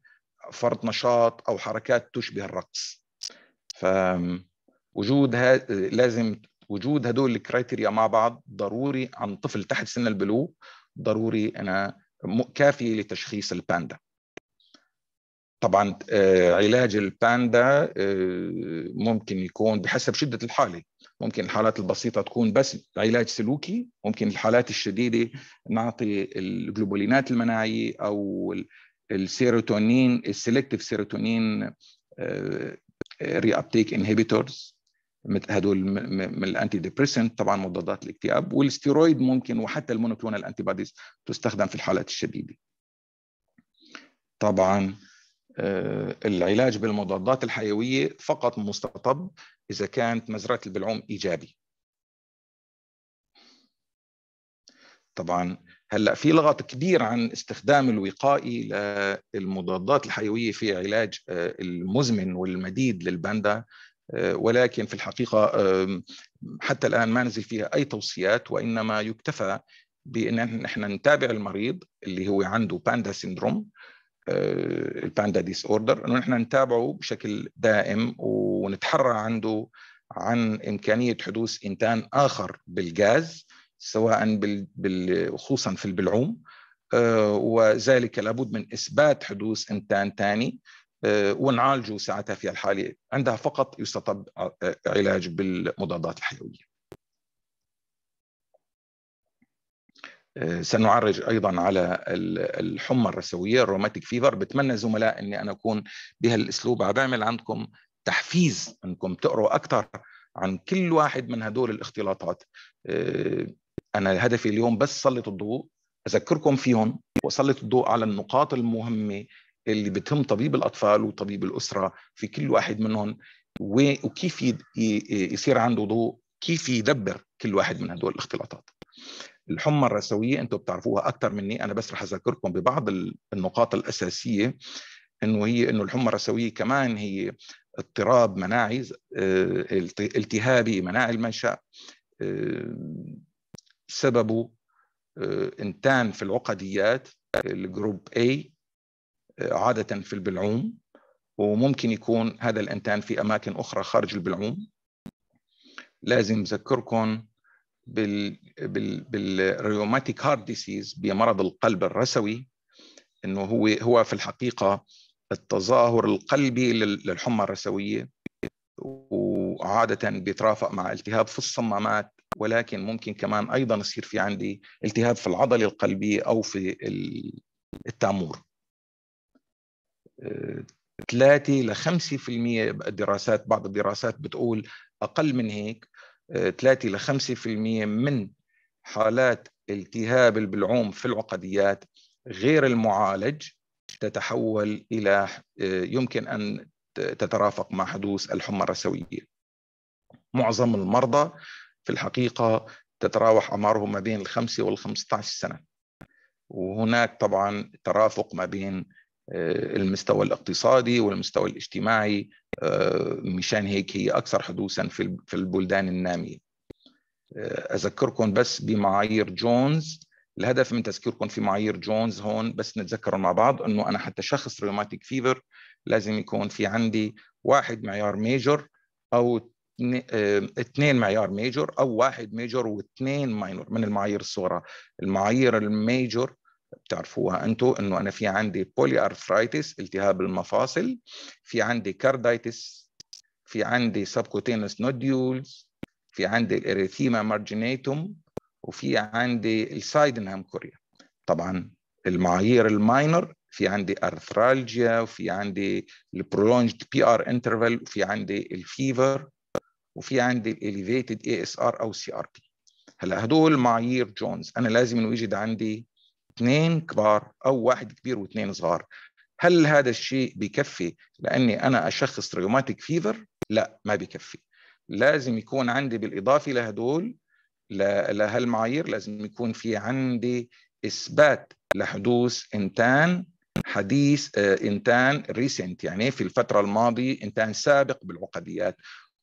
فرط نشاط او حركات تشبه الرقص ف وجود ها... لازم وجود هدول الكرايتيريا مع بعض ضروري عن طفل تحت سن البلوغ ضروري انا كافي لتشخيص الباندا طبعا آه، علاج الباندا آه، ممكن يكون بحسب شده الحاله ممكن الحالات البسيطه تكون بس علاج سلوكي ممكن الحالات الشديده نعطي الجلوبولينات المناعيه او السيروتونين السيلكتيف سيروتونين آه، ري reuptake inhibitors هدول من الانتي ديبريسنت طبعا مضادات الاكتئاب والستيرويد ممكن وحتى المونوكلونال انتي باديز تستخدم في الحالات الشديده. طبعا آه، العلاج بالمضادات الحيويه فقط مستطب اذا كانت مزرعه البلعوم ايجابي. طبعا هلا في لغط كبير عن استخدام الوقائي للمضادات الحيويه في علاج آه، المزمن والمديد للباندا آه، ولكن في الحقيقه حتى الان ما نزل فيها اي توصيات وانما يكتفى بان نحن نتابع المريض اللي هو عنده باندا سيندروم آه، الباندا ديس اوردر انه نحن نتابعه بشكل دائم ونتحرى عنده عن امكانيه حدوث انتان اخر بالغاز سواء بال... بال... خصوصا في البلعوم آه، وذلك لابد من إثبات حدوث إمتان ثاني آه، ونعالجه ساعتها في الحالة عندها فقط يستطب علاج بالمضادات الحيوية آه، سنعرج ايضا على الحمى الرسويه الروماتيك فيفر بتمنى زملاء اني انا اكون بهالاسلوب عم بعمل عندكم تحفيز انكم تقروا اكثر عن كل واحد من هدول الاختلاطات انا هدفي اليوم بس سلط الضوء اذكركم فيهم وسلط الضوء على النقاط المهمه اللي بتهم طبيب الاطفال وطبيب الاسره في كل واحد منهم وكيف يصير عنده ضوء كيف يدبر كل واحد من هدول الاختلاطات الحمى الرسوية انتم بتعرفوها اكثر مني انا بس رح اذكركم ببعض النقاط الاساسيه انه هي انه الحمى الرسوية كمان هي اضطراب مناعي آه، التهابي مناعي المنشا آه، سببه آه، انتان في العقديات آه، الجروب A آه، عادة في البلعوم وممكن يكون هذا الانتان في أماكن أخرى خارج البلعوم لازم أذكركم بال بال بالريوماتيك هارد ديسيز بمرض القلب الرسوي انه هو هو في الحقيقه التظاهر القلبي للحمى الرسويه وعاده بيترافق مع التهاب في الصمامات ولكن ممكن كمان ايضا يصير في عندي التهاب في العضله القلبيه او في التعمور آه، ثلاثة ل 5% الدراسات بعض الدراسات بتقول اقل من هيك 3 ل 5% من حالات التهاب البلعوم في العقديات غير المعالج تتحول الى آه، يمكن ان تترافق مع حدوث الحمى الرسويه. معظم المرضى في الحقيقة تتراوح أعمارهم ما بين الخمسة والخمسة عشر سنة وهناك طبعا ترافق ما بين آه، المستوى الاقتصادي والمستوى الاجتماعي آه، مشان هيك هي أكثر حدوثا في البلدان النامية آه، أذكركم بس بمعايير جونز الهدف من تذكيركم في معايير جونز هون بس نتذكر مع بعض انه انا حتى شخص ريوماتيك فيفر لازم يكون في عندي واحد معيار ميجر او اثنين معيار ميجور او واحد ميجور واثنين ماينور من المعايير الصغرى المعايير الميجور بتعرفوها انتم انه انا في عندي بولي ارثرايتس التهاب المفاصل في عندي كاردايتس في عندي سبكوتينس نوديولز في عندي الاريثيما مارجينيتوم وفي عندي السايدنهام كوريا طبعا المعايير الماينور في عندي ارثرالجيا وفي عندي البرولونجد بي ار انترفال وفي عندي الفيفر وفي عندي الاليفيتد اي اس ار او سي ار بي هلا هدول معايير جونز انا لازم انه يجد عندي اثنين كبار او واحد كبير واثنين صغار هل هذا الشيء بكفي لاني انا اشخص ريوماتيك فيفر لا ما بكفي لازم يكون عندي بالاضافه لهدول لهالمعايير لازم يكون في عندي اثبات لحدوث انتان حديث آه، انتان ريسنت يعني في الفتره الماضيه انتان سابق بالعقديات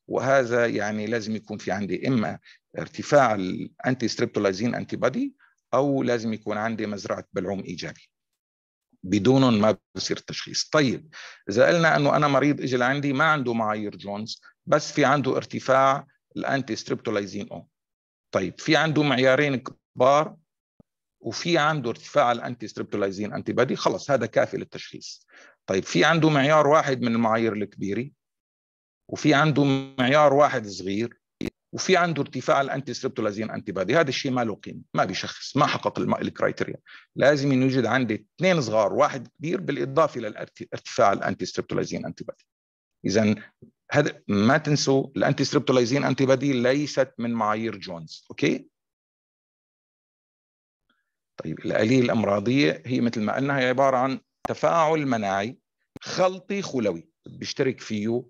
وهذا يعني لازم يكون في عندي اما ارتفاع الانتي ستريبتولايزين انتي بادي او لازم يكون عندي مزرعه بلعوم ايجابي بدون ما بصير التشخيص طيب اذا قلنا انه انا مريض اجى لعندي ما عنده معايير جونز بس في عنده ارتفاع الانتي ستريبتولايزين او طيب في عنده معيارين كبار وفي عنده ارتفاع الانتي ستريبتولايزين انتي بادي خلص هذا كافي للتشخيص طيب في عنده معيار واحد من المعايير الكبيره وفي عنده معيار واحد صغير وفي عنده ارتفاع الانتي ستريبتولازين انتي بادي هذا الشيء ما له قيمه ما بيشخص ما حقق الكرايتيريا لازم ان يوجد عندي اثنين صغار واحد كبير بالاضافه للارتفاع الانتي ستريبتولازين انتي بادي اذا هذا ما تنسوا الانتي ستريبتولازين انتي بادي ليست من معايير جونز اوكي طيب الاليه الامراضيه هي مثل ما قلنا هي عباره عن تفاعل مناعي خلطي خلوي بيشترك فيه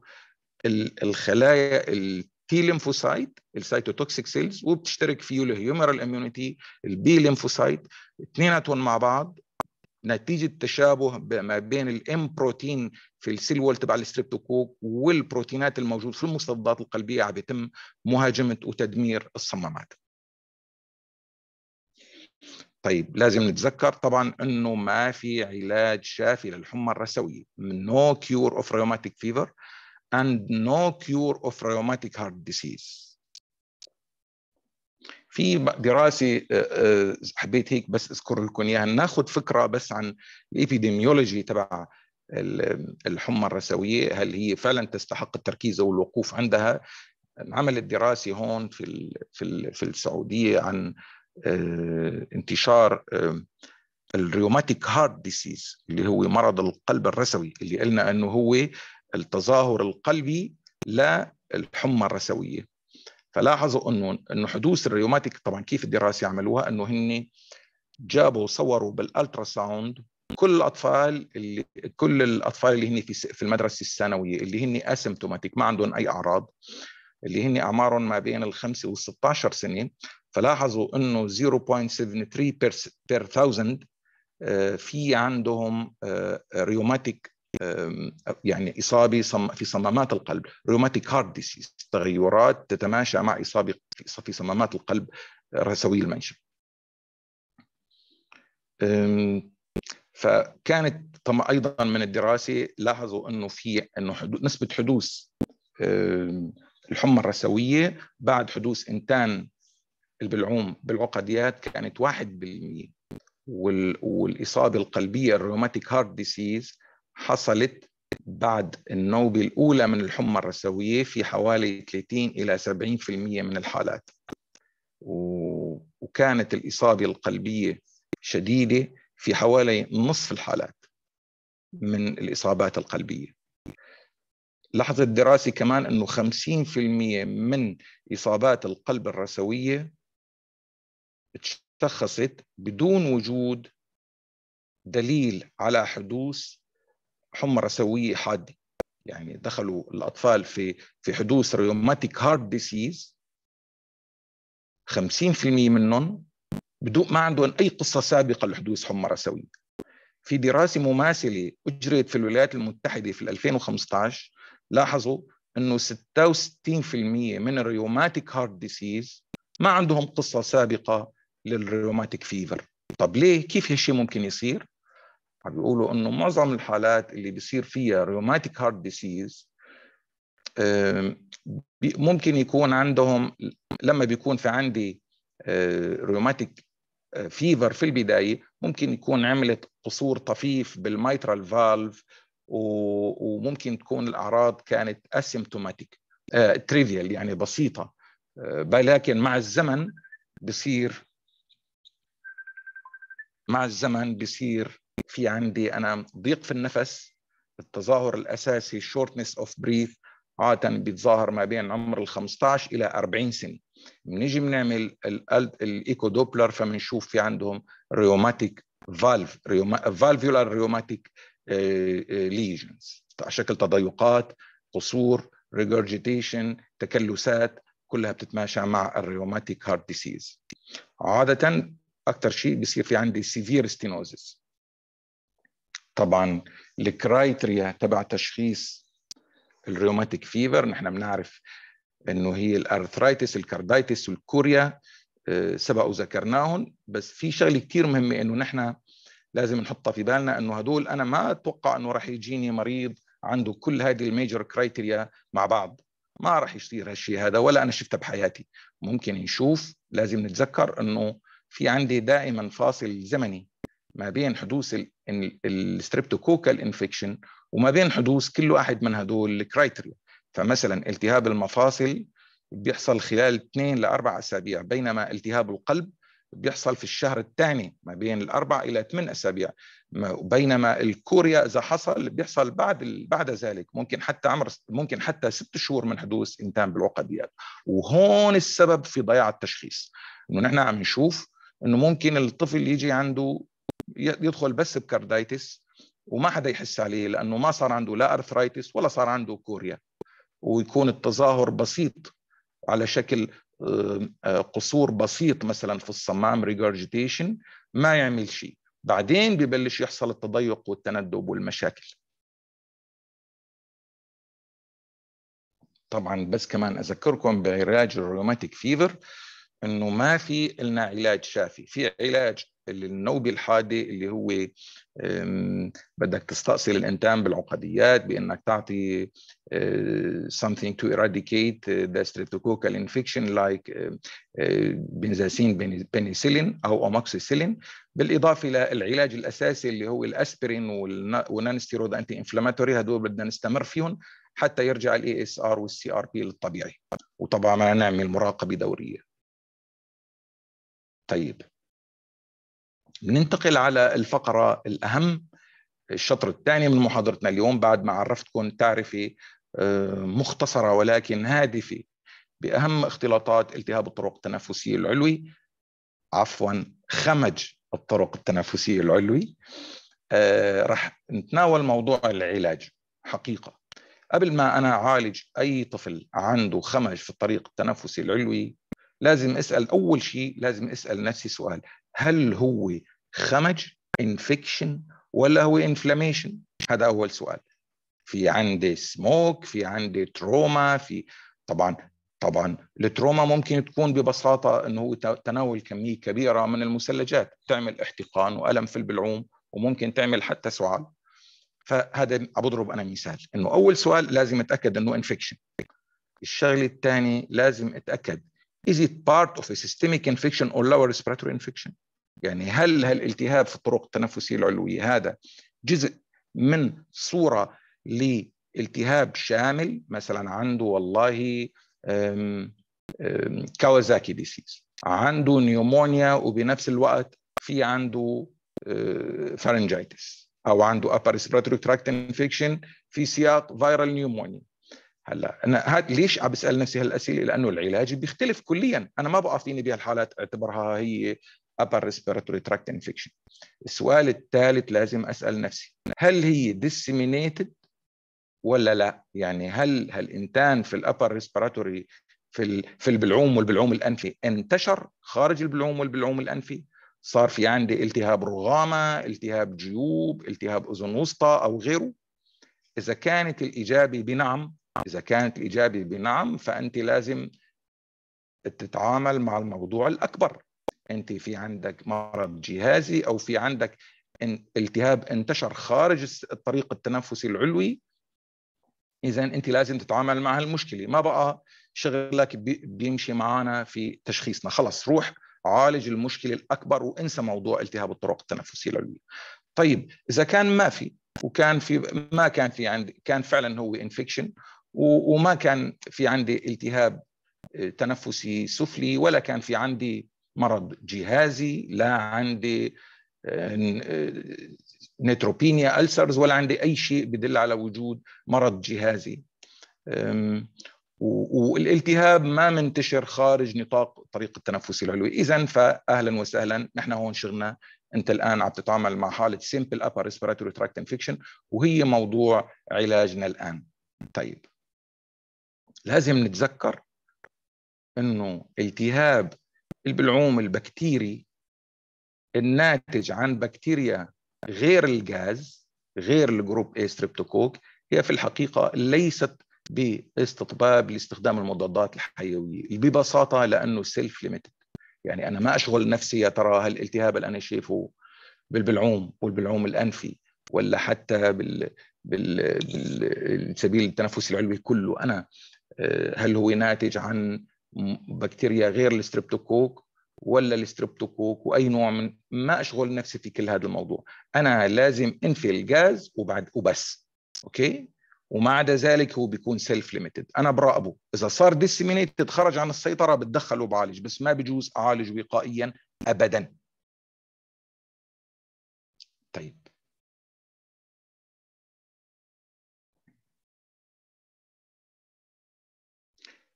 الخلايا التي ليمفوسايت السيتوتوكسيك سيلز وبتشترك فيه الهيومرال اميونيتي البي ليمفوسايت اثنيناتهم مع بعض نتيجه تشابه ما بين الام بروتين في السيل وول تبع الستريبتوكوك والبروتينات الموجوده في المستضدات القلبيه عم بيتم مهاجمه وتدمير الصمامات. طيب لازم نتذكر طبعا انه ما في علاج شافي للحمى الرسويه نو كيور اوف ريوماتيك فيفر and no cure of rheumatic heart disease في دراسه آه، آه، حبيت هيك بس اذكر لكم اياها ناخذ فكره بس عن الابيديميولوجي تبع الحمى الرسويه هل هي فعلا تستحق التركيز او الوقوف عندها عملت دراسه هون في في في السعوديه عن آه، انتشار الريوماتيك هارت ديسيز اللي هو مرض القلب الرسوي اللي قلنا انه هو التظاهر القلبي للحمى الرسويه فلاحظوا انه انه حدوث الريوماتيك طبعا كيف الدراسه عملوها انه هن جابوا وصوروا بالالترا ساوند كل الاطفال اللي كل الاطفال اللي هن في في المدرسه الثانويه اللي هن اسمتوماتيك ما عندهم اي اعراض اللي هن اعمارهم ما بين الخمسه وال 16 سنه فلاحظوا انه 0.73 بير 1000 في عندهم ريوماتيك آه، يعني إصابة في صمامات القلب روماتيك هارت ديسيز تغيرات تتماشى مع إصابة في صمامات القلب رسوي المنشأ فكانت ايضا من الدراسه لاحظوا انه في انه نسبه حدوث الحمى الرسويه بعد حدوث انتان البلعوم بالعقديات كانت 1% والاصابه القلبيه الروماتيك هارت ديسيز حصلت بعد النوبة الأولى من الحمى الرسوية في حوالي 30 إلى 70% من الحالات وكانت الإصابة القلبية شديدة في حوالي نصف الحالات من الإصابات القلبية لاحظ الدراسة كمان أنه 50% من إصابات القلب الرسوية تشخصت بدون وجود دليل على حدوث حمى رسويه حاده يعني دخلوا الاطفال في في حدوث ريوماتيك هارت ديسيز 50% منهم بدون ما عندهم اي قصه سابقه لحدوث حمى رسويه في دراسة مماثلة أجريت في الولايات المتحدة في 2015 لاحظوا أنه 66% من الريوماتيك هارت ديسيز ما عندهم قصة سابقة للريوماتيك فيفر طب ليه؟ كيف هالشيء ممكن يصير؟ بيقولوا انه معظم الحالات اللي بيصير فيها روماتيك هارت ديسيز ممكن يكون عندهم لما بيكون في عندي روماتيك آه، فيفر آه، في البدايه ممكن يكون عملت قصور طفيف بالميترال فالف وممكن تكون الاعراض كانت اسيمتوماتيك آه، تريفيال يعني بسيطه ولكن مع الزمن بصير مع الزمن بصير في عندي انا ضيق في النفس التظاهر الاساسي shortness of breath عاده بيتظاهر ما بين عمر ال 15 الى 40 سنه بنيجي بنعمل الايكو دوبلر فبنشوف في عندهم ريوماتيك فالف فالفيولار ريوماتيك ليجنز على شكل تضيقات قصور ريجورجيتيشن تكلسات كلها بتتماشى مع الريوماتيك هارت ديسيز عاده اكثر شيء بيصير في عندي سيفير ستينوزيس طبعا الكرايتريا تبع تشخيص الريوماتيك فيفر نحن بنعرف انه هي الارثرايتس الكاردايتس والكوريا آه، سبق وذكرناهم بس في شغله كثير مهمه انه نحن لازم نحطها في بالنا انه هدول انا ما اتوقع انه راح يجيني مريض عنده كل هذه الميجر كرايتيريا مع بعض ما راح يصير هالشيء هذا ولا انا شفته بحياتي ممكن نشوف لازم نتذكر انه في عندي دائما فاصل زمني ما بين حدوث الستريبتوكوكال انفكشن وما بين حدوث كل واحد من هدول الكرايتيريا فمثلا التهاب المفاصل بيحصل خلال اثنين لاربع اسابيع بينما التهاب القلب بيحصل في الشهر الثاني ما بين الاربع الى ثمان اسابيع بينما الكوريا اذا حصل بيحصل بعد بعد ذلك ممكن حتى عمر ممكن حتى ست شهور من حدوث انتان بالعقديات وهون السبب في ضياع التشخيص انه نحن عم نشوف انه ممكن الطفل يجي عنده يدخل بس بكارديتس وما حدا يحس عليه لانه ما صار عنده لا ارثرايتس ولا صار عنده كوريا ويكون التظاهر بسيط على شكل آه، قصور بسيط مثلا في الصمام ريجورجيتيشن ما يعمل شيء بعدين ببلش يحصل التضيق والتندب والمشاكل طبعا بس كمان اذكركم بعلاج الروماتيك فيفر انه ما في لنا علاج شافي في علاج للنوبه الحاده اللي هو بدك تستأصل الانتام بالعقديات بانك تعطي آه، something to eradicate the streptococcal infection like آه، آه، بنزاسين بنسلين او اموكسيسيلين بالاضافه للعلاج الاساسي اللي هو الاسبرين والنان ستيرويد انتي انفلاماتوري هدول بدنا نستمر فيهم حتى يرجع الاي اس ار والسي ار بي للطبيعي وطبعا ما نعمل مراقبه دوريه طيب ننتقل على الفقرة الأهم الشطر الثاني من محاضرتنا اليوم بعد ما عرفتكم تعرفة آه، مختصرة ولكن هادفة بأهم اختلاطات التهاب الطرق التنفسية العلوي عفوا خمج الطرق التنفسية العلوي آه، رح نتناول موضوع العلاج حقيقة قبل ما أنا أعالج أي طفل عنده خمج في الطريق التنفسي العلوي لازم اسال اول شيء لازم اسال نفسي سؤال هل هو خمج انفكشن ولا هو انفلاميشن هذا اول سؤال في عندي سموك في عندي تروما في طبعا طبعا التروما ممكن تكون ببساطه انه هو تناول كميه كبيره من المثلجات تعمل احتقان والم في البلعوم وممكن تعمل حتى سعال فهذا بضرب انا مثال انه اول سؤال لازم اتاكد انه انفكشن الشغله الثانيه لازم اتاكد is it part of a systemic infection or lower respiratory infection يعني هل هالالتهاب في الطرق التنفسية العلوية هذا جزء من صورة لالتهاب شامل مثلا عنده والله كاوازاكي ديسيز عنده نيومونيا وبنفس الوقت في عنده فارنجيتس آه، او عنده upper respiratory tract infection في سياق فيرال نيومونيا هلا انا هاد ليش عم بسال نفسي هالاسئله لانه العلاج بيختلف كليا انا ما بقى فيني بهالحالات اعتبرها هي upper respiratory tract infection السؤال الثالث لازم اسال نفسي هل هي disseminated ولا لا يعني هل هالانتان في الابر ريسبيراتوري في في البلعوم والبلعوم الانفي انتشر خارج البلعوم والبلعوم الانفي صار في عندي التهاب رغامه التهاب جيوب التهاب اذن وسطى او غيره اذا كانت الاجابه بنعم إذا كانت الإجابة بنعم فأنت لازم تتعامل مع الموضوع الأكبر أنت في عندك مرض جهازي أو في عندك التهاب انتشر خارج الطريق التنفسي العلوي إذا أنت لازم تتعامل مع هالمشكلة ما بقى شغلك بيمشي معنا في تشخيصنا خلص روح عالج المشكلة الأكبر وانسى موضوع التهاب الطرق التنفسية العلوية طيب إذا كان ما في وكان في ما كان في عند كان فعلا هو انفكشن وما كان في عندي التهاب آه، تنفسي سفلي ولا كان في عندي مرض جهازي لا عندي آه، نيتروبينيا آه، ألسرز ولا عندي أي شيء بدل على وجود مرض جهازي والالتهاب ما منتشر خارج نطاق طريق التنفس العلوي إذا فأهلا وسهلا نحن هون شغلنا أنت الآن عم تتعامل مع حالة simple upper respiratory tract infection وهي موضوع علاجنا الآن طيب لازم نتذكر انه التهاب البلعوم البكتيري الناتج عن بكتيريا غير الجاز غير الجروب اي ستريبتوكوك هي في الحقيقة ليست باستطباب لاستخدام المضادات الحيوية ببساطة لأنه سيلف ليميتد يعني أنا ما أشغل نفسي يا ترى هالالتهاب اللي أنا شايفه بالبلعوم والبلعوم الأنفي ولا حتى بال... بال... بالسبيل التنفسي العلوي كله أنا هل هو ناتج عن بكتيريا غير الستريبتوكوك ولا الستريبتوكوك واي نوع من ما اشغل نفسي في كل هذا الموضوع انا لازم انفي الغاز وبعد وبس اوكي وما عدا ذلك هو بيكون سيلف ليميتد انا براقبه اذا صار ديسيمينيتد خرج عن السيطره بتدخل وبعالج بس ما بجوز اعالج وقائيا ابدا طيب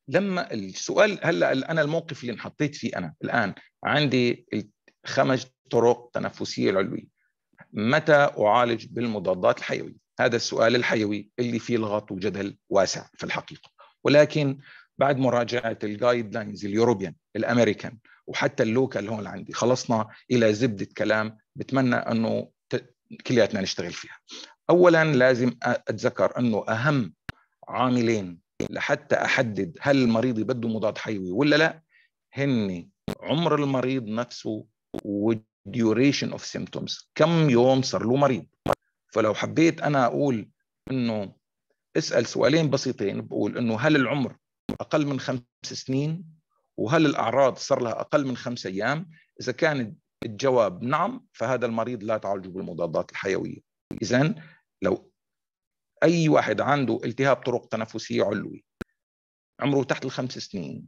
لما السؤال هلا انا الموقف اللي انحطيت فيه انا الان عندي خمس طرق تنفسيه العلويه متى اعالج بالمضادات الحيويه؟ هذا السؤال الحيوي اللي فيه لغط وجدل واسع في الحقيقه ولكن بعد مراجعه الجايد لاينز اليوروبيان الامريكان وحتى اللوكال هون عندي خلصنا الى زبده كلام بتمنى انه كلياتنا نشتغل فيها. اولا لازم اتذكر انه اهم عاملين لحتى احدد هل المريض بده مضاد حيوي ولا لا هن عمر المريض نفسه وديوريشن اوف سيمتومز كم يوم صار له مريض فلو حبيت انا اقول انه اسال سؤالين بسيطين بقول انه هل العمر اقل من خمس سنين وهل الاعراض صار لها اقل من خمس ايام اذا كان الجواب نعم فهذا المريض لا تعالجه بالمضادات الحيويه اذا لو اي واحد عنده التهاب طرق تنفسيه علوي عمره تحت الخمس سنين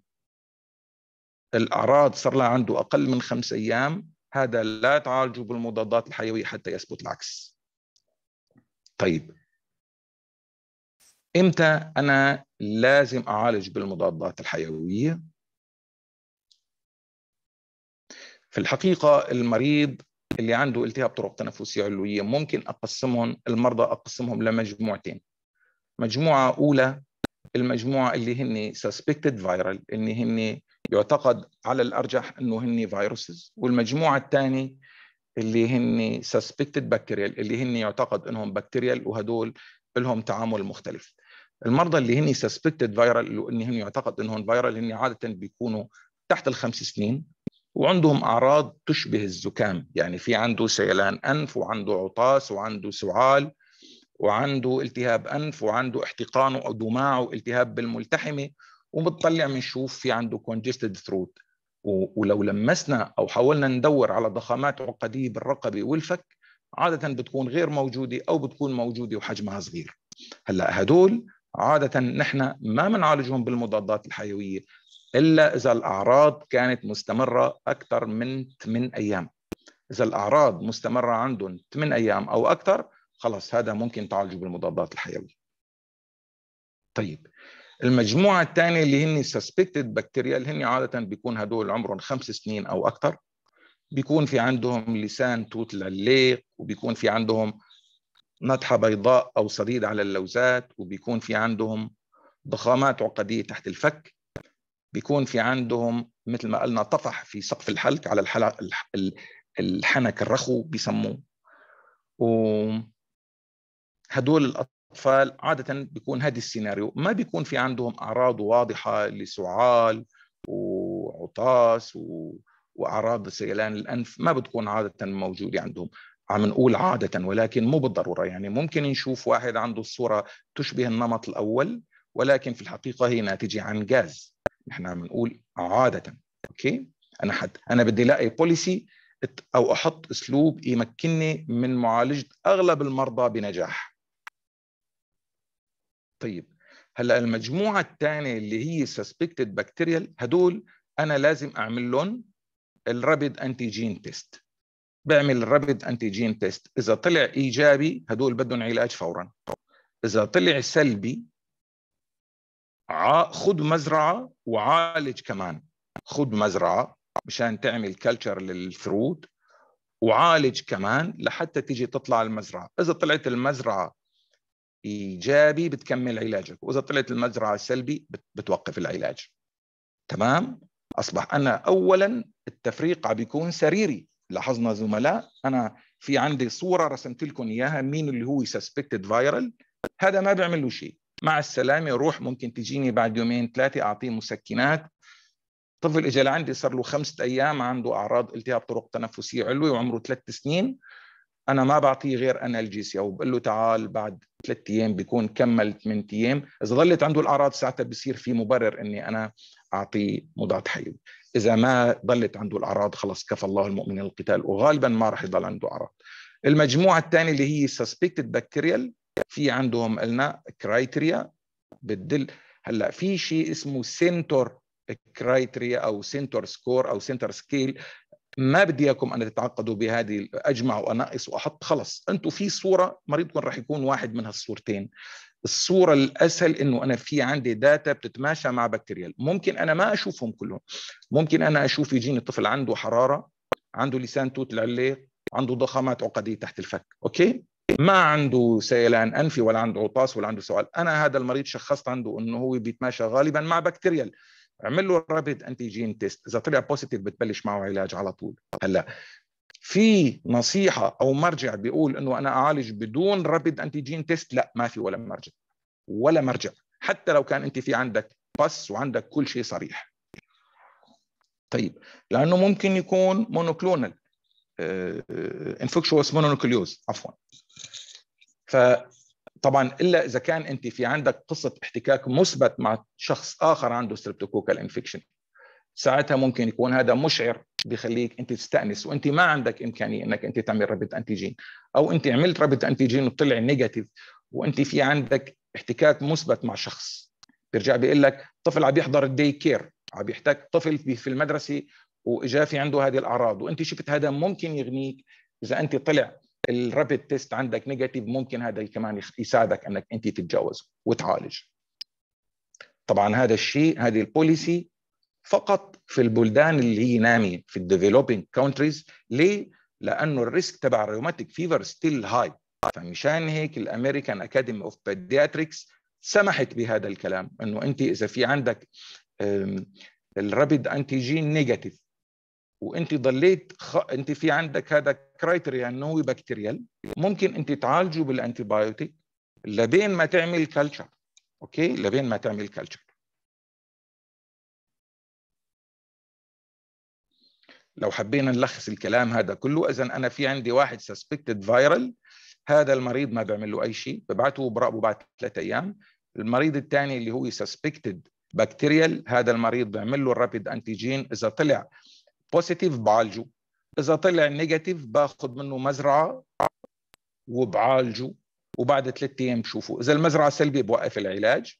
الاعراض صار لها عنده اقل من خمس ايام هذا لا تعالجه بالمضادات الحيويه حتى يثبت العكس طيب امتى انا لازم اعالج بالمضادات الحيويه في الحقيقه المريض اللي عنده التهاب طرق تنفسية علوية ممكن أقسمهم المرضى أقسمهم لمجموعتين مجموعة أولى المجموعة اللي هن suspected viral اللي هن يعتقد على الأرجح أنه هن فيروسز والمجموعة الثانية اللي هن suspected بكتيريال اللي هن يعتقد أنهم بكتيريال وهدول لهم تعامل مختلف المرضى اللي هن suspected viral اللي هن يعتقد أنهم فيرال هن عادة بيكونوا تحت الخمس سنين وعندهم أعراض تشبه الزكام يعني في عنده سيلان أنف وعنده عطاس وعنده سعال وعنده التهاب أنف وعنده احتقان ودماع والتهاب بالملتحمة وبتطلع بنشوف في عنده congested throat ولو لمسنا أو حاولنا ندور على ضخامات عقدية بالرقبة والفك عادة بتكون غير موجودة أو بتكون موجودة وحجمها صغير هلأ هدول عادة نحن ما بنعالجهم بالمضادات الحيوية إلا إذا الأعراض كانت مستمرة أكثر من 8 أيام إذا الأعراض مستمرة عندهم 8 أيام أو أكثر خلص هذا ممكن تعالجه بالمضادات الحيوية طيب المجموعة الثانية اللي هن suspected bacteria اللي هن عادة بيكون هدول عمرهم خمس سنين أو أكثر بيكون في عندهم لسان توت لليق وبيكون في عندهم نطحة بيضاء أو صديد على اللوزات وبيكون في عندهم ضخامات عقدية تحت الفك بيكون في عندهم مثل ما قلنا طفح في سقف الحلق على الحلق الحنك الرخو بيسموه وهدول الأطفال عادة بيكون هذا السيناريو ما بيكون في عندهم أعراض واضحة لسعال وعطاس و... وأعراض سيلان الأنف ما بتكون عادة موجودة عندهم عم نقول عادة ولكن مو بالضرورة يعني ممكن نشوف واحد عنده الصورة تشبه النمط الأول ولكن في الحقيقة هي ناتجة عن غاز احنا بنقول عاده اوكي انا حد انا بدي الاقي بوليسي او احط اسلوب يمكنني من معالجه اغلب المرضى بنجاح طيب هلا المجموعه الثانيه اللي هي سسبكتد بكتيريال هدول انا لازم اعمل لهم الرابيد انتيجين تيست بعمل الرابيد انتيجين تيست اذا طلع ايجابي هدول بدهم علاج فورا اذا طلع سلبي خذ مزرعه وعالج كمان خذ مزرعه مشان تعمل كلتشر للفروت وعالج كمان لحتى تيجي تطلع المزرعه اذا طلعت المزرعه ايجابي بتكمل علاجك واذا طلعت المزرعه سلبي بتوقف العلاج تمام اصبح انا اولا التفريق عم بيكون سريري لاحظنا زملاء انا في عندي صوره رسمت لكم اياها مين اللي هو سسبكتد فايرال هذا ما بيعمل له شيء مع السلامه روح ممكن تجيني بعد يومين ثلاثه اعطيه مسكنات طفل اجى لعندي صار له خمسة ايام عنده اعراض التهاب طرق تنفسيه علوي وعمره ثلاث سنين انا ما بعطيه غير انالجيسيا وبقول له تعال بعد ثلاث ايام بيكون كمل ثمان ايام اذا ظلت عنده الاعراض ساعتها بصير في مبرر اني انا اعطيه مضاد حيوي اذا ما ضلت عنده الاعراض خلص كفى الله المؤمن القتال وغالبا ما راح يضل عنده اعراض المجموعه الثانيه اللي هي سسبكتد بكتيريال في عندهم قلنا كرايتيريا بتدل هلا في شيء اسمه سنتر كرايتيريا او سنتر سكور او سنتر سكيل ما بدي اياكم ان تتعقدوا بهذه اجمع وانقص واحط خلص انتم في صوره مريضكم رح يكون واحد من هالصورتين الصورة الأسهل أنه أنا في عندي داتا بتتماشى مع بكتيريال ممكن أنا ما أشوفهم كلهم ممكن أنا أشوف يجيني طفل عنده حرارة عنده لسان توت العليق عنده ضخامات عقدية تحت الفك أوكي ما عنده سيلان انفي ولا عنده عطاس ولا عنده سؤال انا هذا المريض شخصت عنده انه هو بيتماشى غالبا مع بكتيريال اعمل له رابيد انتيجين تيست اذا طلع بوزيتيف بتبلش معه علاج على طول هلا في نصيحه او مرجع بيقول انه انا اعالج بدون رابيد انتيجين تيست لا ما في ولا مرجع ولا مرجع حتى لو كان انت في عندك بس وعندك كل شيء صريح طيب لانه ممكن يكون مونوكلونال انفكشوس مونوكليوز عفوا فطبعا الا اذا كان انت في عندك قصه احتكاك مثبت مع شخص اخر عنده ستريبتوكوكال انفكشن ساعتها ممكن يكون هذا مشعر بخليك انت تستانس وانت ما عندك امكانيه انك انت تعمل رابط انتيجين او انت عملت رابط انتيجين وطلع نيجاتيف وانت في عندك احتكاك مثبت مع شخص بيرجع بيقول لك طفل عم يحضر الدي كير عم يحتاج طفل في المدرسه واجا في عنده هذه الاعراض وانت شفت هذا ممكن يغنيك اذا انت طلع الرابيد تيست عندك نيجاتيف ممكن هذا كمان يساعدك انك انت تتجاوز وتعالج طبعا هذا الشيء هذه البوليسي فقط في البلدان اللي هي ناميه في الديفلوبينج كونتريز ليه؟ لانه الريسك تبع الروماتيك فيفر ستيل هاي فمشان هيك الامريكان اكاديمي اوف بيدياتريكس سمحت بهذا الكلام انه انت اذا في عندك الرابد انتيجين نيجاتيف وانت ضليت خ... انت في عندك هذا كرايتيريا انه هو بكتيريال ممكن انت تعالجه بالانتي بايوتيك لبين ما تعمل كلتشر اوكي لبين ما تعمل كلتشر لو حبينا نلخص الكلام هذا كله اذا انا في عندي واحد سسبكتد فايرال هذا المريض ما بعمل له اي شيء ببعته وبراقبه بعد ثلاثة ايام المريض الثاني اللي هو سسبكتد بكتيريال هذا المريض بعمل له الرابيد انتيجين اذا طلع بوزيتيف بعالجه اذا طلع نيجاتيف باخذ منه مزرعه وبعالجه وبعد ثلاث ايام بشوفه اذا المزرعه سلبي بوقف العلاج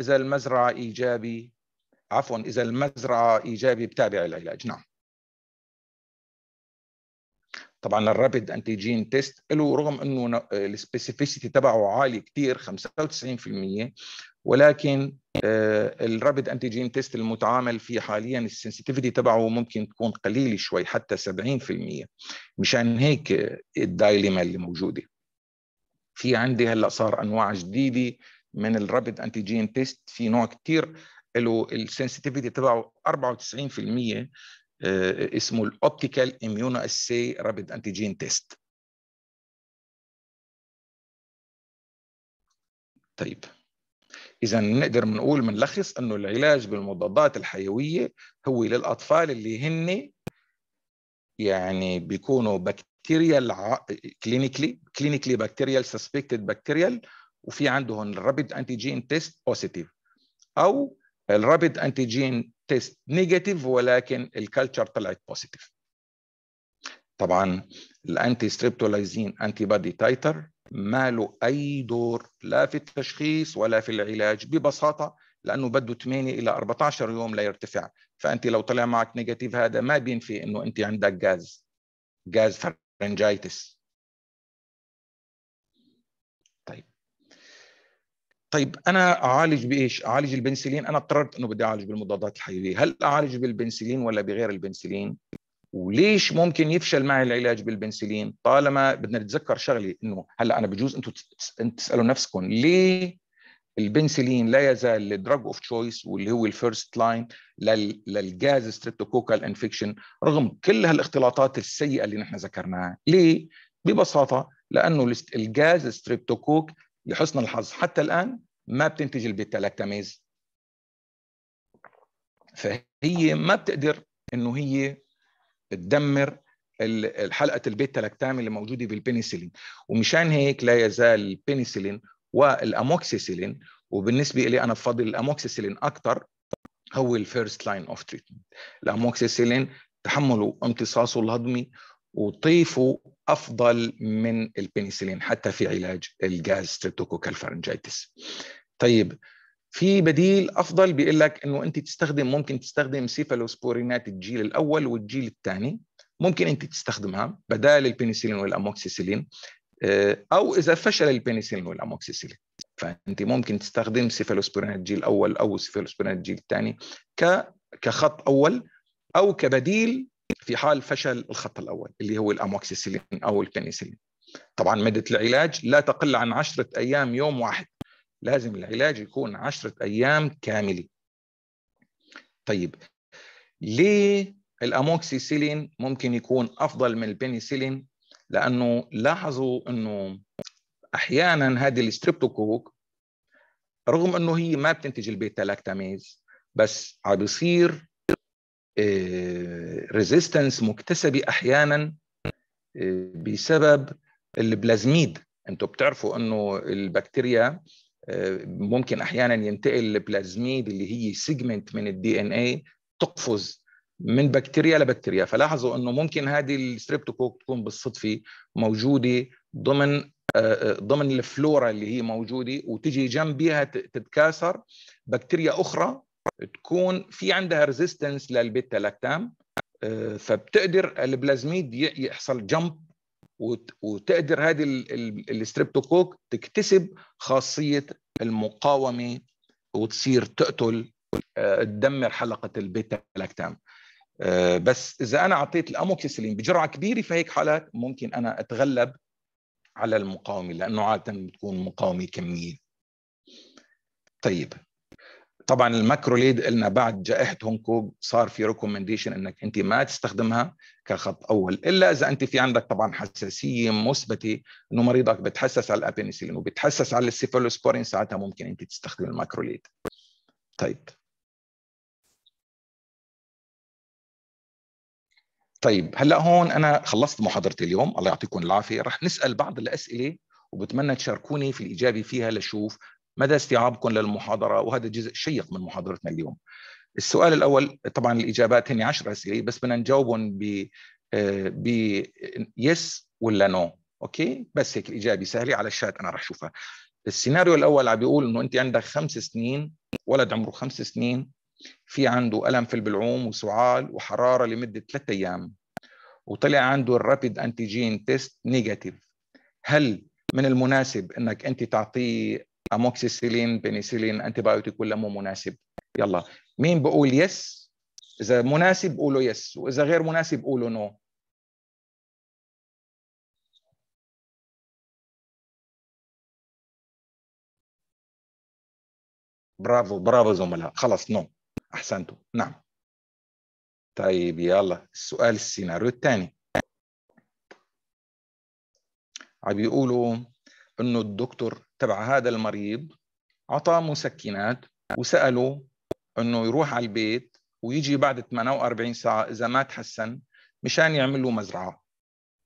اذا المزرعه ايجابي عفوا اذا المزرعه ايجابي بتابع العلاج نعم طبعا الرابيد انتيجين تيست له رغم انه السبيسيفيسيتي تبعه عالي كثير 95% ولكن الرابد انتيجين تيست المتعامل فيه حاليا السنسيتيفيتي تبعه ممكن تكون قليله شوي حتى 70% مشان هيك آه، الدايليما اللي موجوده في عندي هلا صار انواع جديده من الرابد انتيجين تيست في نوع كثير له السنسيتيفيتي تبعه 94% آه، اسمه الاوبتيكال اميونو اسي رابد انتيجين تيست طيب اذا نقدر نقول بنلخص انه العلاج بالمضادات الحيويه هو للاطفال اللي هن يعني بيكونوا بكتيريال كلينيكلي كلينيكلي بكتيريال سسبكتد بكتيريال وفي عندهم الرابيد انتيجين تيست بوزيتيف او الرابيد انتيجين تيست نيجاتيف ولكن الكالتشر طلعت بوزيتيف طبعا الانتي ستريبتولايزين انتي بادي تايتر ما له أي دور لا في التشخيص ولا في العلاج ببساطة لأنه بده 8 إلى 14 يوم ليرتفع فأنت لو طلع معك نيجاتيف هذا ما بينفي أنه أنت عندك جاز جاز فرنجايتس طيب طيب انا اعالج بايش؟ اعالج البنسلين انا اضطررت انه بدي اعالج بالمضادات الحيويه، هل اعالج بالبنسلين ولا بغير البنسلين؟ وليش ممكن يفشل معي العلاج بالبنسلين طالما بدنا نتذكر شغله انه هلا انا بجوز انتم تسالوا نفسكم ليه البنسلين لا يزال الدراج اوف تشويس واللي هو الفيرست لاين للجاز ستريبتوكوكال انفكشن رغم كل هالاختلاطات السيئه اللي نحن ذكرناها ليه ببساطه لانه الجاز ستريبتوكوك لحسن الحظ حتى الان ما بتنتج البيتا لاكتاميز فهي ما بتقدر انه هي تدمر حلقه البيتا لاكتام اللي موجوده بالبنسلين ومشان هيك لا يزال البنسلين والاموكسيسيلين وبالنسبه لي انا بفضل الاموكسيسيلين اكثر هو الفيرست لاين اوف تريتمنت الاموكسيسيلين تحملوا امتصاصه الهضمي وطيفه افضل من البنسلين حتى في علاج الجاز ستريبتوكوكال فرنجيتس طيب في بديل افضل بيقول لك انه انت تستخدم ممكن تستخدم سيفالوسبورينات الجيل الاول والجيل الثاني ممكن انت تستخدمها بدال البنسلين والاموكسيسيلين آه، او اذا فشل البنسلين والاموكسيسيلين فانت ممكن تستخدم سيفالوسبورينات الجيل الاول او سيفالوسبورينات الجيل الثاني ك كخط اول او كبديل في حال فشل الخط الاول اللي هو الاموكسيسيلين او البنسلين طبعا مده العلاج لا تقل عن 10 ايام يوم واحد لازم العلاج يكون عشرة أيام كاملة طيب ليه الأموكسيسيلين ممكن يكون أفضل من البنسلين لأنه لاحظوا أنه أحيانا هذه الستريبتوكوك رغم أنه هي ما بتنتج البيتا لاكتاميز بس عم بيصير ريزيستنس آه، مكتسبة أحيانا آه، بسبب البلازميد انتم بتعرفوا انه البكتيريا ممكن احيانا ينتقل لبلازميد اللي هي سيجمنت من الدي ان اي تقفز من بكتيريا لبكتيريا فلاحظوا انه ممكن هذه الستريبتوكوك تكون بالصدفه موجوده ضمن آه، ضمن الفلورا اللي هي موجوده وتجي جنبها تتكاثر بكتيريا اخرى تكون في عندها ريزيستنس للبيتا لاكتام آه، فبتقدر البلازميد يحصل جمب وتقدر هذه الستريبتوكوك تكتسب خاصيه المقاومه وتصير تقتل آه، تدمر حلقه البيتا لاكتام آه، بس اذا انا اعطيت الاموكسيسلين بجرعه كبيره في هيك حالات ممكن انا اتغلب على المقاومه لانه عاده بتكون مقاومه كميه طيب طبعا الماكرو ليد قلنا بعد جائحه هونج كونج صار في ريكومنديشن انك انت ما تستخدمها كخط اول الا اذا انت في عندك طبعا حساسيه مثبته انه مريضك بتحسس على الابنسلين وبتحسس على السيفالوسبورين ساعتها ممكن انت تستخدم الماكرو ليد طيب طيب هلا هون انا خلصت محاضرتي اليوم الله يعطيكم العافيه رح نسال بعض الاسئله وبتمنى تشاركوني في الاجابه فيها لشوف مدى استيعابكم للمحاضرة وهذا جزء شيق من محاضرتنا اليوم السؤال الأول طبعا الإجابات هن 10 أسئلة بس بدنا نجاوبهم ب آه، ب يس ولا نو أوكي بس هيك الإجابة سهلة على الشات أنا رح اشوفها السيناريو الأول عم بيقول إنه أنت عندك خمس سنين ولد عمره خمس سنين في عنده ألم في البلعوم وسعال وحرارة لمدة ثلاثة أيام وطلع عنده الرابيد أنتيجين تيست نيجاتيف هل من المناسب انك انت تعطيه اموكسيسيلين بنسيلين انتي بايوتيك ولا مو مناسب يلا مين بقول يس اذا مناسب قولوا يس واذا غير مناسب قولوا نو برافو برافو زملاء خلص نو احسنتوا نعم طيب يلا السؤال السيناريو الثاني عم بيقولوا انه الدكتور تبع هذا المريض اعطاه مسكنات وساله انه يروح على البيت ويجي بعد 48 ساعه اذا ما تحسن مشان يعمل له مزرعه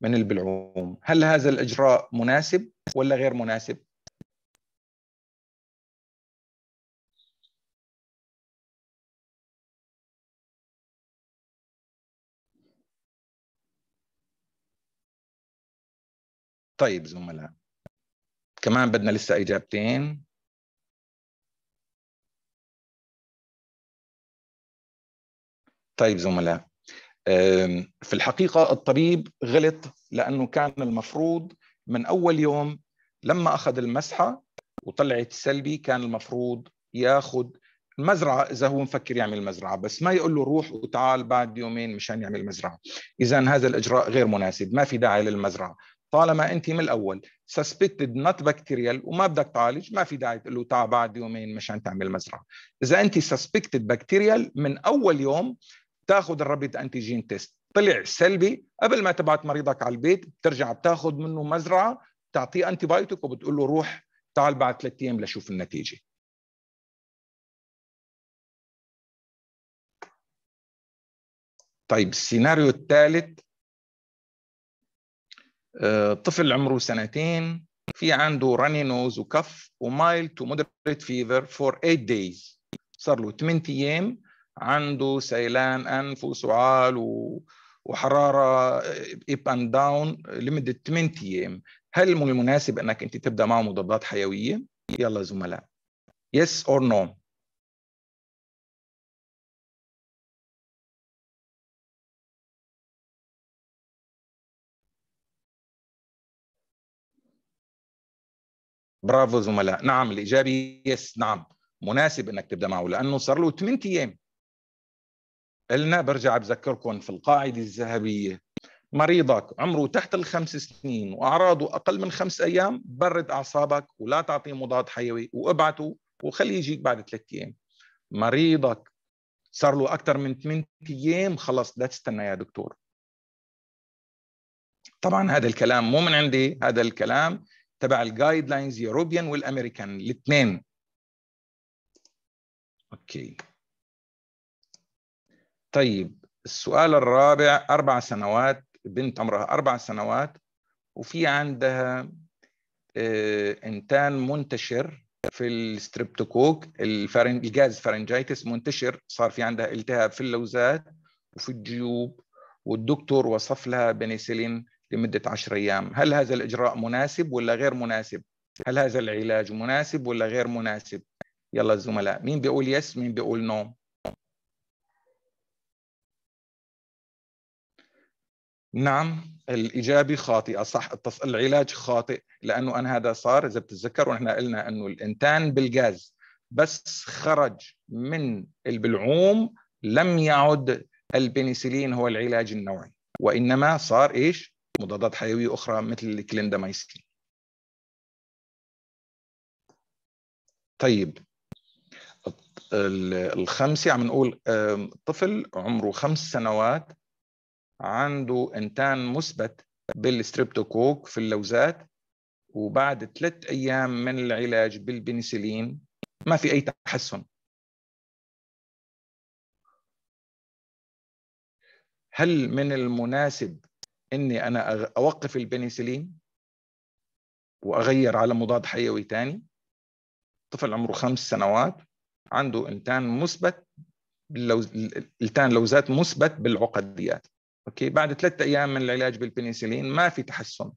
من البلعوم هل هذا الاجراء مناسب ولا غير مناسب طيب زملاء كمان بدنا لسه إجابتين طيب زملاء في الحقيقة الطبيب غلط لأنه كان المفروض من أول يوم لما أخذ المسحة وطلعت سلبي كان المفروض ياخذ مزرعة إذا هو مفكر يعمل مزرعة بس ما يقول له روح وتعال بعد يومين مشان يعمل مزرعة إذا هذا الإجراء غير مناسب ما في داعي للمزرعة طالما انت من الاول سسبكتد نوت بكتيريال وما بدك تعالج ما في داعي تقول له تعال بعد يومين مشان تعمل مزرعه اذا انت سسبكتد بكتيريال من اول يوم تاخذ الرابيد انتيجين تيست طلع سلبي قبل ما تبعت مريضك على البيت بترجع بتاخذ منه مزرعه بتعطيه انتي بايوتيك وبتقول له روح تعال بعد ثلاث ايام لشوف النتيجه طيب السيناريو الثالث آه، طفل عمره سنتين في عنده راني نوز وكف ومايل تو مودريت فيفر فور 8 دايز صار له 8 ايام عنده سيلان انف وسعال و... وحراره اب اند داون لمده 8 ايام هل من المناسب انك انت تبدا معه مضادات حيويه يلا زملاء يس اور نو برافو زملاء نعم الاجابه يس نعم مناسب انك تبدا معه لانه صار له 8 ايام قلنا برجع بذكركم في القاعده الذهبيه مريضك عمره تحت الخمس سنين واعراضه اقل من خمس ايام برد اعصابك ولا تعطيه مضاد حيوي وابعته وخليه يجيك بعد ثلاث ايام مريضك صار له اكثر من ثمان ايام خلص لا تستنى يا دكتور طبعا هذا الكلام مو من عندي هذا الكلام تبع الجايد لاينز يوروبيان والامريكان الاثنين اوكي طيب السؤال الرابع اربع سنوات بنت عمرها اربع سنوات وفي عندها آه، انتان منتشر في الستريبتوكوك الفارنج الجاز فارنجايتس منتشر صار في عندها التهاب في اللوزات وفي الجيوب والدكتور وصف لها بنسلين لمدة عشر أيام هل هذا الإجراء مناسب ولا غير مناسب هل هذا العلاج مناسب ولا غير مناسب يلا الزملاء مين بيقول يس مين بيقول نو نعم الإجابة خاطئة صح التص... العلاج خاطئ لأنه أنا هذا صار إذا بتتذكروا نحن قلنا أنه الإنتان بالغاز بس خرج من البلعوم لم يعد البنسلين هو العلاج النوعي وإنما صار إيش مضادات حيوية أخرى مثل الكليندامايسين طيب الخمسة عم يعني نقول طفل عمره خمس سنوات عنده انتان مثبت بالستريبتوكوك في اللوزات وبعد ثلاث أيام من العلاج بالبنسلين ما في أي تحسن هل من المناسب اني انا اوقف البنسلين واغير على مضاد حيوي ثاني طفل عمره خمس سنوات عنده انتان مثبت التان لوزات مثبت بالعقديات اوكي بعد ثلاثة ايام من العلاج بالبنسلين ما في تحسن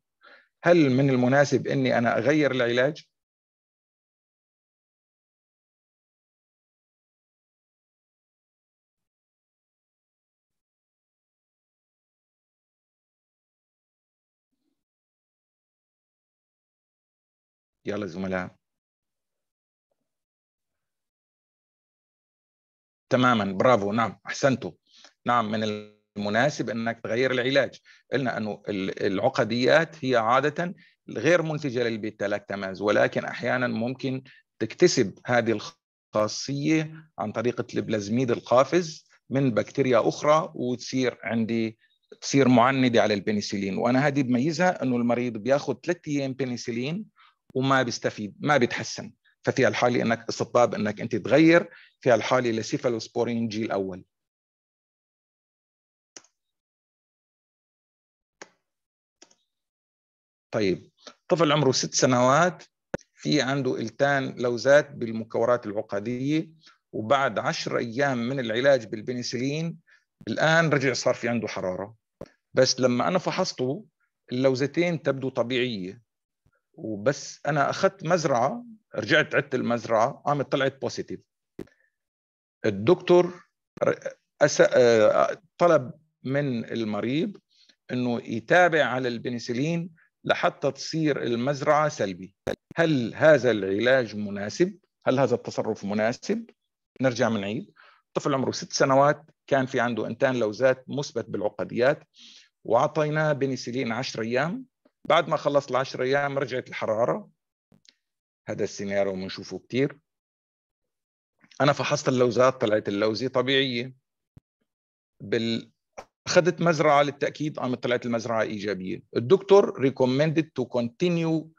هل من المناسب اني انا اغير العلاج يلا زملاء تماما برافو نعم احسنتوا نعم من المناسب انك تغير العلاج قلنا انه العقديات هي عاده غير منتجه لاكتاماز ولكن احيانا ممكن تكتسب هذه الخاصيه عن طريقه البلازميد القافز من بكتيريا اخرى وتصير عندي تصير معندة على البنسلين وانا هذه بميزها انه المريض بياخذ ثلاث ايام بنسلين وما بيستفيد ما بيتحسن ففي الحالة انك استطاب انك انت تغير في الحالة لسيفالوسبورين جيل اول طيب طفل عمره ست سنوات في عنده التان لوزات بالمكورات العقدية وبعد عشر أيام من العلاج بالبنسلين الآن رجع صار في عنده حرارة بس لما أنا فحصته اللوزتين تبدو طبيعية وبس انا اخذت مزرعه رجعت عدت المزرعه قامت طلعت بوزيتيف الدكتور آه، طلب من المريض انه يتابع على البنسلين لحتى تصير المزرعه سلبي هل هذا العلاج مناسب هل هذا التصرف مناسب نرجع من عيد طفل عمره ست سنوات كان في عنده انتان لوزات مثبت بالعقديات واعطيناه بنسلين 10 ايام بعد ما خلصت العشر ايام رجعت الحراره هذا السيناريو بنشوفه كثير انا فحصت اللوزات طلعت اللوزه طبيعيه بال اخذت مزرعه للتاكيد قامت طلعت المزرعه ايجابيه الدكتور ريكومندد تو كونتينيو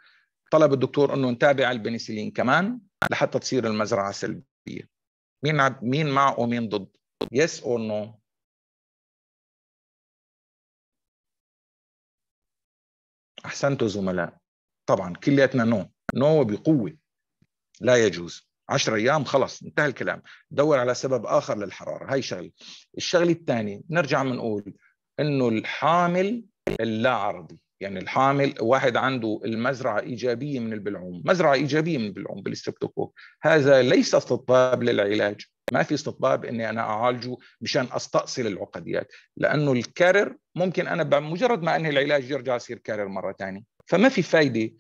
طلب الدكتور انه نتابع البنسلين كمان لحتى تصير المزرعه سلبيه مين مين مع ومين ضد يس اور نو احسنتوا زملاء طبعا كلياتنا نو نو بقوه لا يجوز عشر ايام خلص انتهى الكلام دور على سبب اخر للحراره هاي شغله الشغله الثانيه نرجع بنقول انه الحامل اللا عرضي يعني الحامل واحد عنده المزرعة إيجابية من البلعوم مزرعة إيجابية من البلعوم بالستبتوكوك هذا ليس استطباب للعلاج ما في استطباب اني انا اعالجه مشان استأصل العقديات لانه الكرر ممكن انا بمجرد ما انهي العلاج يرجع يصير كرر مره ثانيه فما في فايده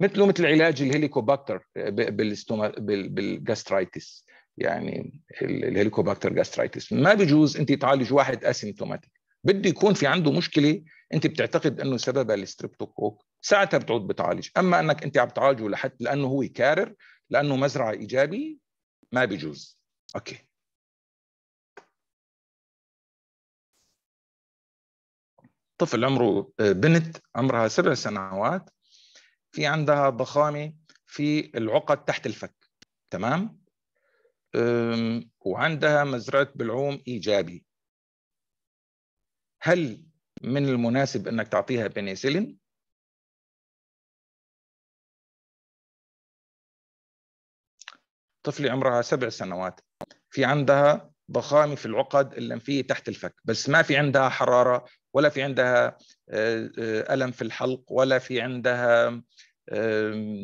مثله مثل علاج الهيليكوباكتر آه، بالجاسترايتس يعني الهيليكوباكتر جاسترايتس ما بجوز انت تعالج واحد اسيمتوماتيك بده يكون في عنده مشكله انت بتعتقد انه سببها الستريبتوكوك ساعتها بتعود بتعالج اما انك انت عم تعالجه لحد لانه هو كارر لانه مزرعه ايجابي ما بيجوز اوكي طفل عمره آه، بنت عمرها سبع سنوات في عندها ضخامه في العقد تحت الفك تمام وعندها مزرعه بلعوم ايجابي هل من المناسب انك تعطيها بنسلين طفلة عمرها سبع سنوات في عندها ضخامة في العقد اللمفية تحت الفك بس ما في عندها حرارة ولا في عندها آه، آه، ألم في الحلق ولا في عندها آه،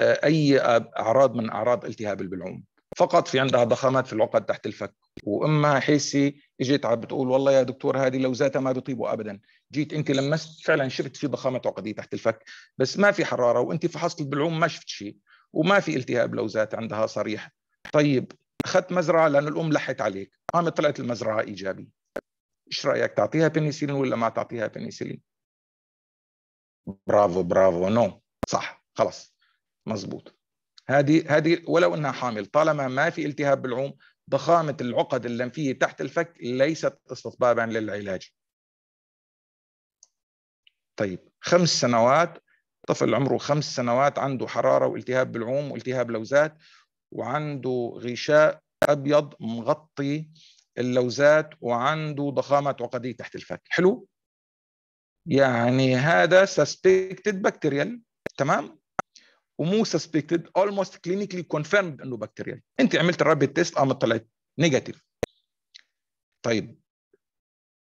أي أعراض من أعراض التهاب البلعوم فقط في عندها ضخامات في العقد تحت الفك واما حيسي اجت عم بتقول والله يا دكتور هذه لوزاتها ما بيطيبوا ابدا جيت انت لمست فعلا شفت في ضخامه عقديه تحت الفك بس ما في حراره وانت فحصت البلعوم ما شفت شيء وما في التهاب لوزات عندها صريح طيب اخذت مزرعه لانه الام لحت عليك قامت طلعت المزرعه ايجابي ايش رايك تعطيها بنسلين ولا ما تعطيها بنسلين برافو برافو نو صح خلص مزبوط هذه هذه ولو انها حامل طالما ما في التهاب بالعوم ضخامه العقد اللمفيه تحت الفك ليست استطبابا للعلاج. طيب خمس سنوات طفل عمره خمس سنوات عنده حراره والتهاب بالعوم والتهاب لوزات وعنده غشاء ابيض مغطي اللوزات وعنده ضخامه عقديه تحت الفك، حلو؟ يعني هذا سسبكتد بكتيريال تمام؟ ومو سسبكتد اولموست كلينيكلي كونفيرمد انه بكتيريال انت عملت الرابيد تيست قامت طلعت نيجاتيف طيب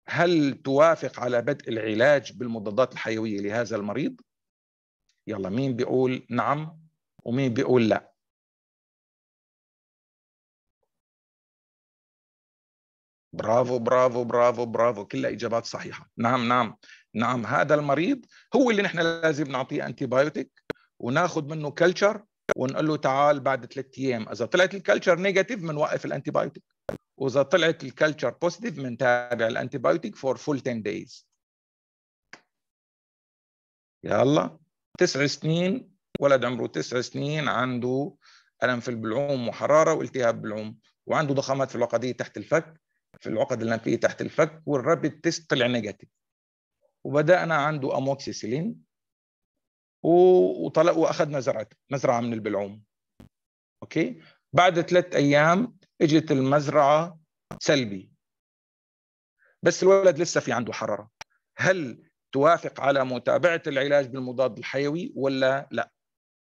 هل توافق على بدء العلاج بالمضادات الحيويه لهذا المريض يلا مين بيقول نعم ومين بيقول لا برافو برافو برافو برافو كلها اجابات صحيحه نعم نعم نعم هذا المريض هو اللي نحن لازم نعطيه انتي بايوتيك وناخذ منه كلتشر ونقول له تعال بعد ثلاث ايام اذا طلعت الكلتشر نيجاتيف بنوقف الانتي بايوتيك واذا طلعت الكلتشر بوزيتيف بنتابع الانتي بايوتيك فور فول 10 دايز يلا تسع سنين ولد عمره تسع سنين عنده الم في البلعوم وحراره والتهاب بالعوم وعنده ضخامات في العقديه تحت الفك في العقد اللمفيه تحت الفك والرابد تيست طلع نيجاتيف وبدانا عنده اموكسيسيلين وطلع واخذ مزرعه مزرعه من البلعوم اوكي بعد ثلاث ايام اجت المزرعه سلبي بس الولد لسه في عنده حراره هل توافق على متابعه العلاج بالمضاد الحيوي ولا لا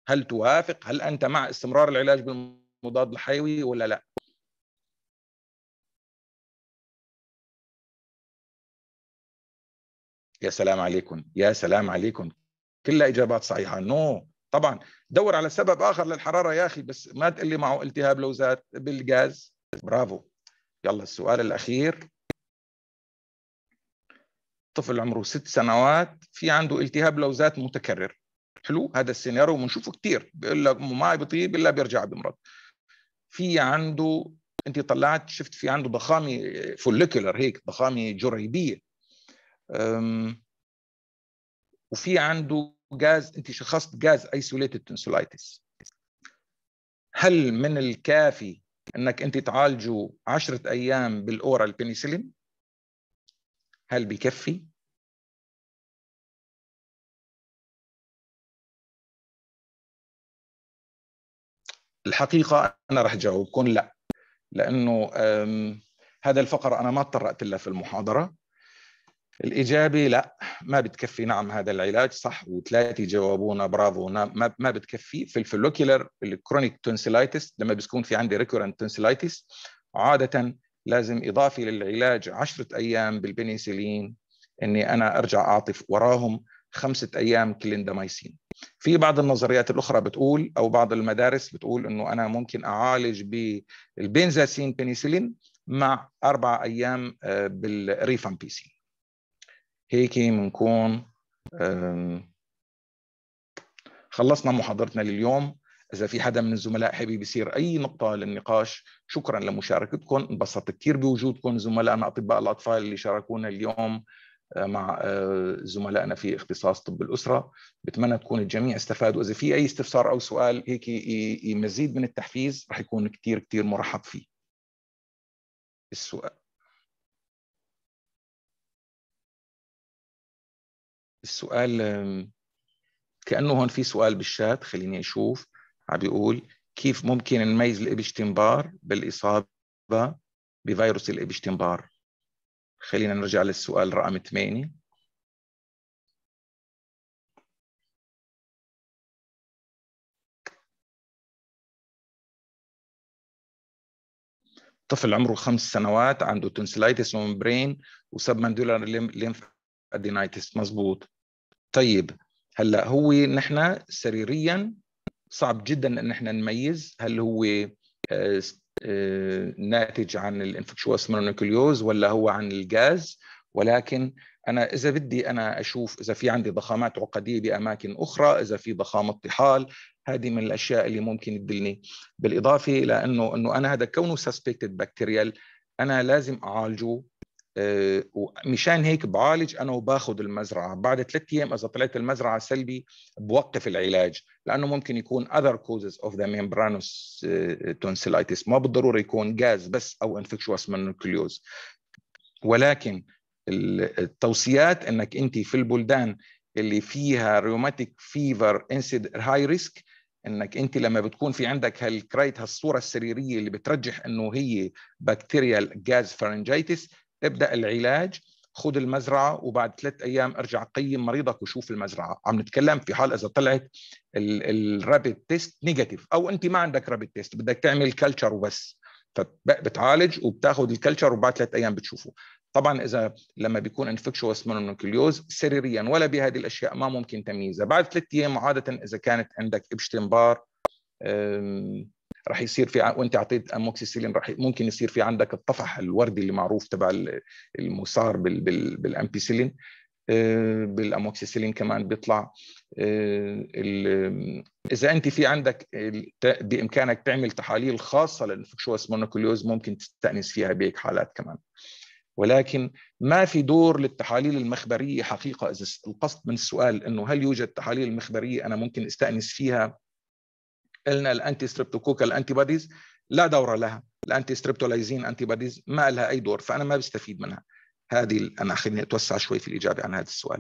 هل توافق هل انت مع استمرار العلاج بالمضاد الحيوي ولا لا يا سلام عليكم يا سلام عليكم كلها اجابات صحيحه نو no. طبعا دور على سبب اخر للحراره يا اخي بس ما تقول لي معه التهاب لوزات بالغاز برافو يلا السؤال الاخير طفل عمره ست سنوات في عنده التهاب لوزات متكرر حلو هذا السيناريو بنشوفه كثير بيقول لك ما بيطيب الا بيرجع بمرض في عنده انت طلعت شفت في عنده ضخامه فوليكولر هيك ضخامه جريبيه وفي عنده جاز انت شخصت جاز ايسوليتد تنسولايتس هل من الكافي انك انت تعالجه 10 ايام بالاورال بنسلين هل بكفي الحقيقه انا راح جاوبكم لا لانه هذا الفقر انا ما تطرقت له في المحاضره الإجابة لا ما بتكفي نعم هذا العلاج صح وثلاثة جاوبونا برافو ما ما بتكفي في الفلوكيلر الكرونيك تونسيلايتس لما بيكون في عندي ريكورنت تونسيلايتس عادة لازم إضافي للعلاج عشرة أيام بالبنسلين أني أنا أرجع أعطي وراهم خمسة أيام كليندمايسين في بعض النظريات الأخرى بتقول أو بعض المدارس بتقول أنه أنا ممكن أعالج بالبنزاسين بنسلين مع أربع أيام آه، بالريفامبيسين هيك بنكون خلصنا محاضرتنا لليوم إذا في حدا من الزملاء حابب يصير أي نقطة للنقاش شكرا لمشاركتكم انبسطت كثير بوجودكم زملائنا أطباء الأطفال اللي شاركونا اليوم أه، مع أه، زملائنا في اختصاص طب الأسرة بتمنى تكون الجميع استفادوا إذا في أي استفسار أو سؤال هيك مزيد من التحفيز رح يكون كثير كثير مرحب فيه السؤال السؤال كانه هون في سؤال بالشات خليني اشوف عم بيقول كيف ممكن نميز الابشتنبار بالاصابه بفيروس الابشتنبار خلينا نرجع للسؤال رقم 8 طفل عمره خمس سنوات عنده تونسيلايتس ومبرين وسب ليمف ادينايتس مزبوط طيب هلا هو نحن سريريا صعب جدا ان احنا نميز هل هو آه، آه، ناتج عن الانفكشوس مونوكليوز ولا هو عن الجاز ولكن انا اذا بدي انا اشوف اذا في عندي ضخامات عقديه باماكن اخرى اذا في ضخامه طحال هذه من الاشياء اللي ممكن تدلني بالاضافه الى انه انه انا هذا كونه سسبكتد بكتيريال انا لازم اعالجه آه، ومشان هيك بعالج انا وباخذ المزرعه بعد ثلاث ايام اذا طلعت المزرعه سلبي بوقف العلاج لانه ممكن يكون other causes of the membranous آه، tonsillitis ما بالضروره يكون غاز بس او infectious mononucleosis ولكن التوصيات انك انت في البلدان اللي فيها روماتيك فيفر انسيد هاي ريسك انك انت لما بتكون في عندك هالكريت هالصوره السريريه اللي بترجح انه هي بكتيريال جاز فارنجيتس ابدا العلاج خذ المزرعه وبعد ثلاث ايام ارجع قيم مريضك وشوف المزرعه عم نتكلم في حال اذا طلعت الرابيد تيست نيجاتيف او انت ما عندك رابيد تيست بدك تعمل كلتشر وبس فبتعالج وبتاخذ الكلتشر وبعد ثلاث ايام بتشوفه طبعا اذا لما بيكون انفكشوس مونوكليوز سريريا ولا بهذه الاشياء ما ممكن تمييزها بعد ثلاث ايام عاده اذا كانت عندك ابشتنبار راح يصير في ع... وانت اعطيت اموكسيسيلين راح ممكن يصير في عندك الطفح الوردي اللي معروف تبع المسار بال... بال... بالامبيسيلين آه، بالاموكسيسيلين كمان بيطلع آه، اذا انت في عندك بامكانك تعمل تحاليل خاصه للانفكشوس مونوكوليوز ممكن تستانس فيها بهيك حالات كمان ولكن ما في دور للتحاليل المخبريه حقيقه اذا القصد من السؤال انه هل يوجد تحاليل مخبريه انا ممكن استانس فيها قلنا الانتي ستريبتوكوكال انتي بوديز لا دور لها الانتي ستريبتولايزين انتي بوديز ما لها اي دور فانا ما بستفيد منها هذه انا خليني اتوسع شوي في الاجابه عن هذا السؤال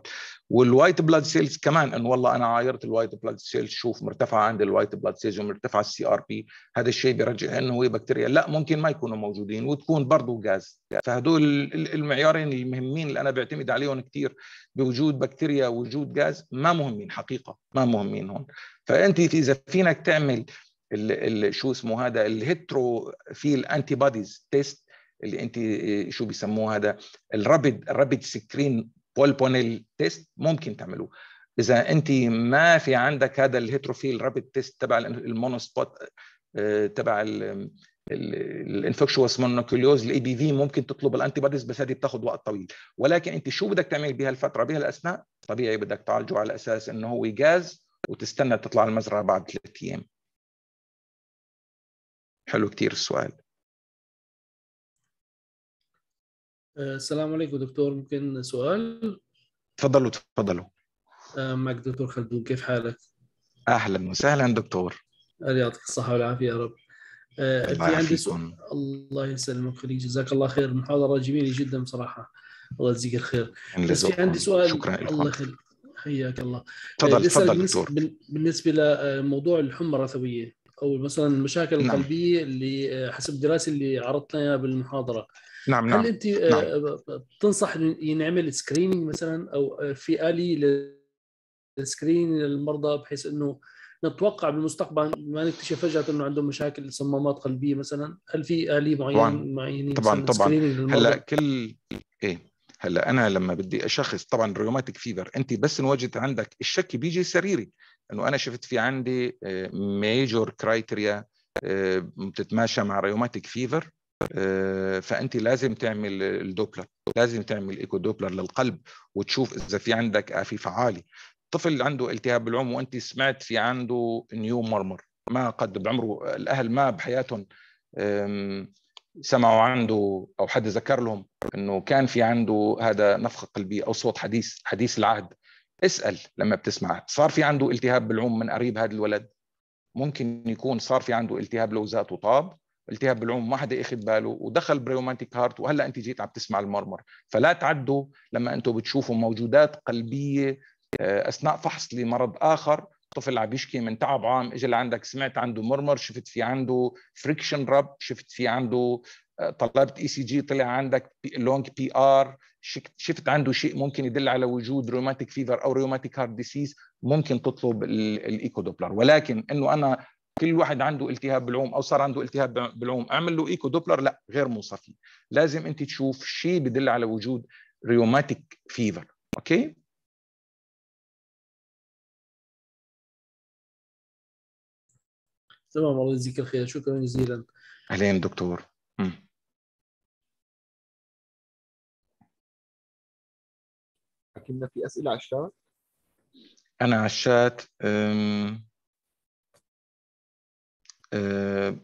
والوايت بلاد سيلز كمان انه والله انا عايرت الوايت بلاد سيلز شوف مرتفعه عند الوايت بلاد سيلز ومرتفعه السي ار بي هذا الشيء بيرجع انه هي بكتيريا لا ممكن ما يكونوا موجودين وتكون برضه غاز فهدول المعيارين المهمين اللي انا بعتمد عليهم كثير بوجود بكتيريا وجود غاز ما مهمين حقيقه ما مهمين هون فانت اذا فينك تعمل ال ال شو اسمه هذا الهيترو فيل انتي بوديز تيست اللي انت آه، شو بيسموه هذا الرابد الرابد سكرين بولبونيل تيست ممكن تعملوه اذا انت ما في عندك هذا الهيتروفيل رابد تيست تبع المونو سبوت آه، تبع الانفكشوس مونوكوليوز الاي بي في ممكن تطلب الانتي بس هذه بتاخذ وقت طويل ولكن انت شو بدك تعمل بهالفتره بهالاثناء طبيعي بدك تعالجه على اساس انه هو جاز وتستنى تطلع المزرعه بعد ثلاث ايام حلو كثير السؤال آه، السلام عليكم دكتور ممكن سؤال تفضلوا تفضلوا معك دكتور خلدون كيف حالك؟ اهلا وسهلا دكتور الله يعطيك الصحه والعافيه يا رب آه، في عندي سؤال الله يسلمك خليك جزاك الله خير محاضره جميله جدا بصراحه الله يجزيك الخير بس في عندي سؤال شكرا الله يخليك حياك الله تفضل آه، تفضل دكتور بالنسبه لموضوع الحمى الرثويه او مثلا المشاكل نعم. القلبيه نعم. اللي حسب الدراسه اللي عرضتها بالمحاضره نعم نعم هل نعم. انت آه، نعم. آه، تنصح ينعمل سكريننج مثلا او في الي للسكرين للمرضى بحيث انه نتوقع بالمستقبل ما نكتشف فجاه انه عندهم مشاكل صمامات قلبيه مثلا هل في الي معين معينين طبعا طبعا هلا كل ايه هلا انا لما بدي اشخص طبعا الريوماتيك فيفر انت بس نوجد عندك الشك بيجي سريري انه انا شفت في عندي ميجور آه، كرايتيريا بتتماشى مع ريوماتيك فيفر آه، فانت لازم تعمل الدوبلر لازم تعمل ايكو دوبلر للقلب وتشوف اذا في عندك في عالي طفل عنده التهاب بالعم وانت سمعت في عنده نيو مرمر ما قد بعمره الاهل ما بحياتهم سمعوا عنده او حد ذكر لهم انه كان في عنده هذا نفخه قلبيه او صوت حديث حديث العهد اسال لما بتسمع صار في عنده التهاب بالعم من قريب هذا الولد ممكن يكون صار في عنده التهاب لوزات وطاب التهاب بالعوم ما حدا اخذ باله ودخل بريومانتيك هارت وهلا انت جيت عم تسمع المرمر فلا تعدوا لما انتم بتشوفوا موجودات قلبيه آه، اثناء فحص لمرض اخر طفل عم يشكي من تعب عام اجى لعندك سمعت عنده مرمر شفت في عنده فريكشن رب شفت في عنده آه، طلبت اي سي جي طلع عندك لونج بي ار شفت عنده شيء ممكن يدل على وجود روماتيك فيفر او روماتيك هارت ديسيز ممكن تطلب الايكو دوبلر ولكن انه انا كل واحد عنده التهاب بالعوم او صار عنده التهاب بالعوم اعمل له ايكو دوبلر لا غير موصفين لازم انت تشوف شيء بدل على وجود ريوماتيك فيفر اوكي تمام الله يجزيك الخير شكرا جزيلا اهلين دكتور كنا في اسئله على الشات انا على الشات أم... آه،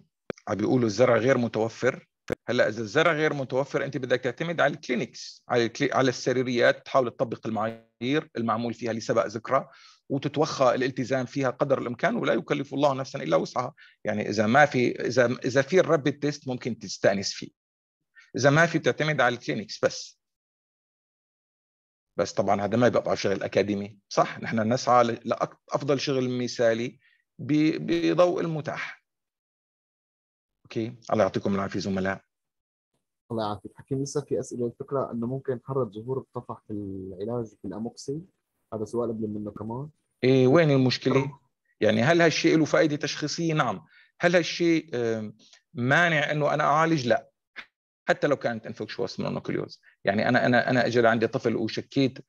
عم بيقولوا الزرع غير متوفر هلا اذا الزرع غير متوفر انت بدك تعتمد على الكلينكس على الكلي... على السريريات تحاول تطبق المعايير المعمول فيها اللي سبق ذكرها وتتوخى الالتزام فيها قدر الامكان ولا يكلف الله نفسا الا وسعها يعني اذا ما في اذا اذا في الرابد تيست ممكن تستانس فيه اذا ما في بتعتمد على الكلينكس بس بس طبعا هذا ما بيقطع شغل اكاديمي صح نحن نسعى لافضل شغل مثالي بضوء المتاح اوكي الله يعطيكم العافيه زملاء الله يعافيك حكيم لسه في اسئله الفكره انه ممكن تهرب ظهور الطفح في العلاج في الاموكسي هذا سؤال قبل منه كمان ايه وين المشكله؟ يعني هل هالشيء له فائده تشخيصيه؟ نعم، هل هالشيء مانع انه انا اعالج؟ لا حتى لو كانت انفكشوس مونوكليوز، يعني انا انا انا اجى عندي طفل وشكيت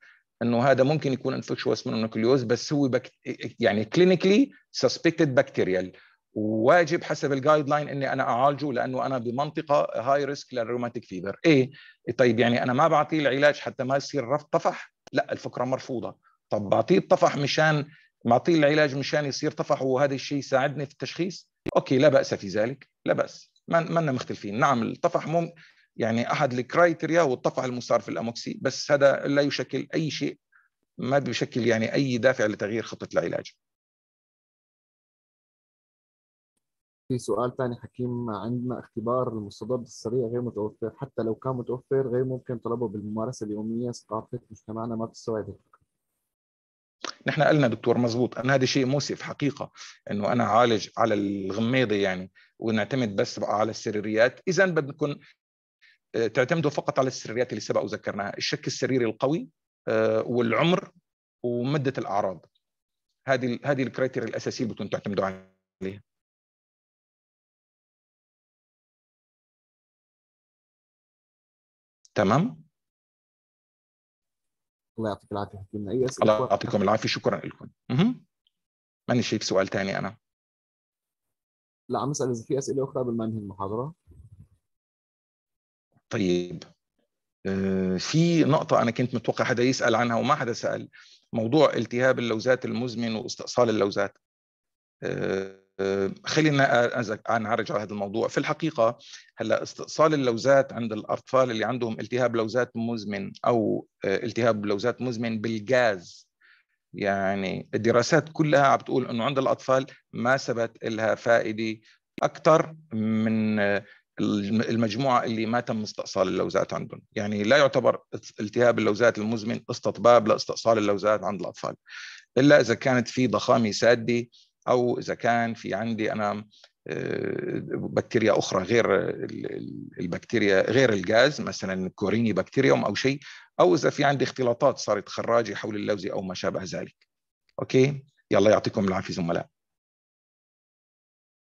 انه هذا ممكن يكون انفكشوس مونوكليوز بس هو بكت... يعني كلينيكلي سسبكتد بكتيريال واجب حسب الجايد لاين اني انا اعالجه لانه انا بمنطقه هاي ريسك للروماتيك فيبر ايه طيب يعني انا ما بعطيه العلاج حتى ما يصير رف طفح لا الفكره مرفوضه طب بعطيه الطفح مشان معطيه العلاج مشان يصير طفح وهذا الشيء يساعدني في التشخيص اوكي لا باس في ذلك لا باس ما ما مختلفين نعم الطفح مم يعني احد الكرايتيريا هو الطفح المصار في الاموكسي بس هذا لا يشكل اي شيء ما بيشكل يعني اي دافع لتغيير خطه العلاج في سؤال ثاني حكيم عندنا اختبار المستضد السريع غير متوفر حتى لو كان متوفر غير ممكن طلبه بالممارسة اليومية ثقافة مجتمعنا ما بتستوعب الفكرة نحن قلنا دكتور مزبوط أنا هذا شيء مؤسف حقيقة أنه أنا عالج على الغميضة يعني ونعتمد بس بقى على السريريات إذا بدكم آه، تعتمدوا فقط على السريريات اللي سبق وذكرناها الشك السريري القوي آه، والعمر ومدة الأعراض هذه هذه الكريتيريا الأساسية اللي بدكم تعتمدوا عليها تمام الله يعطيك العافيه حكيمنا اي اسئله الله يعطيكم العافيه شكرا لكم ماني شايف سؤال ثاني انا لا عم اسال اذا في اسئله اخرى قبل ما انهي المحاضره طيب آه، في نقطة أنا كنت متوقع حدا يسأل عنها وما حدا سأل موضوع التهاب اللوزات المزمن واستئصال اللوزات آه، آه، خلينا نعرج على هذا الموضوع في الحقيقة هلا استئصال اللوزات عند الأطفال اللي عندهم التهاب لوزات مزمن أو آه، التهاب لوزات مزمن بالغاز يعني الدراسات كلها عم بتقول انه عند الاطفال ما ثبت لها فائده اكثر من آه، المجموعه اللي ما تم استئصال اللوزات عندهم، يعني لا يعتبر التهاب اللوزات المزمن استطباب لاستئصال اللوزات عند الاطفال الا اذا كانت في ضخامه ساده او اذا كان في عندي انا آه، بكتيريا اخرى غير البكتيريا غير الجاز مثلا كوريني بكتيريوم او شيء او اذا في عندي اختلاطات صارت خراجي حول اللوزي او ما شابه ذلك اوكي يلا يعطيكم العافيه زملائي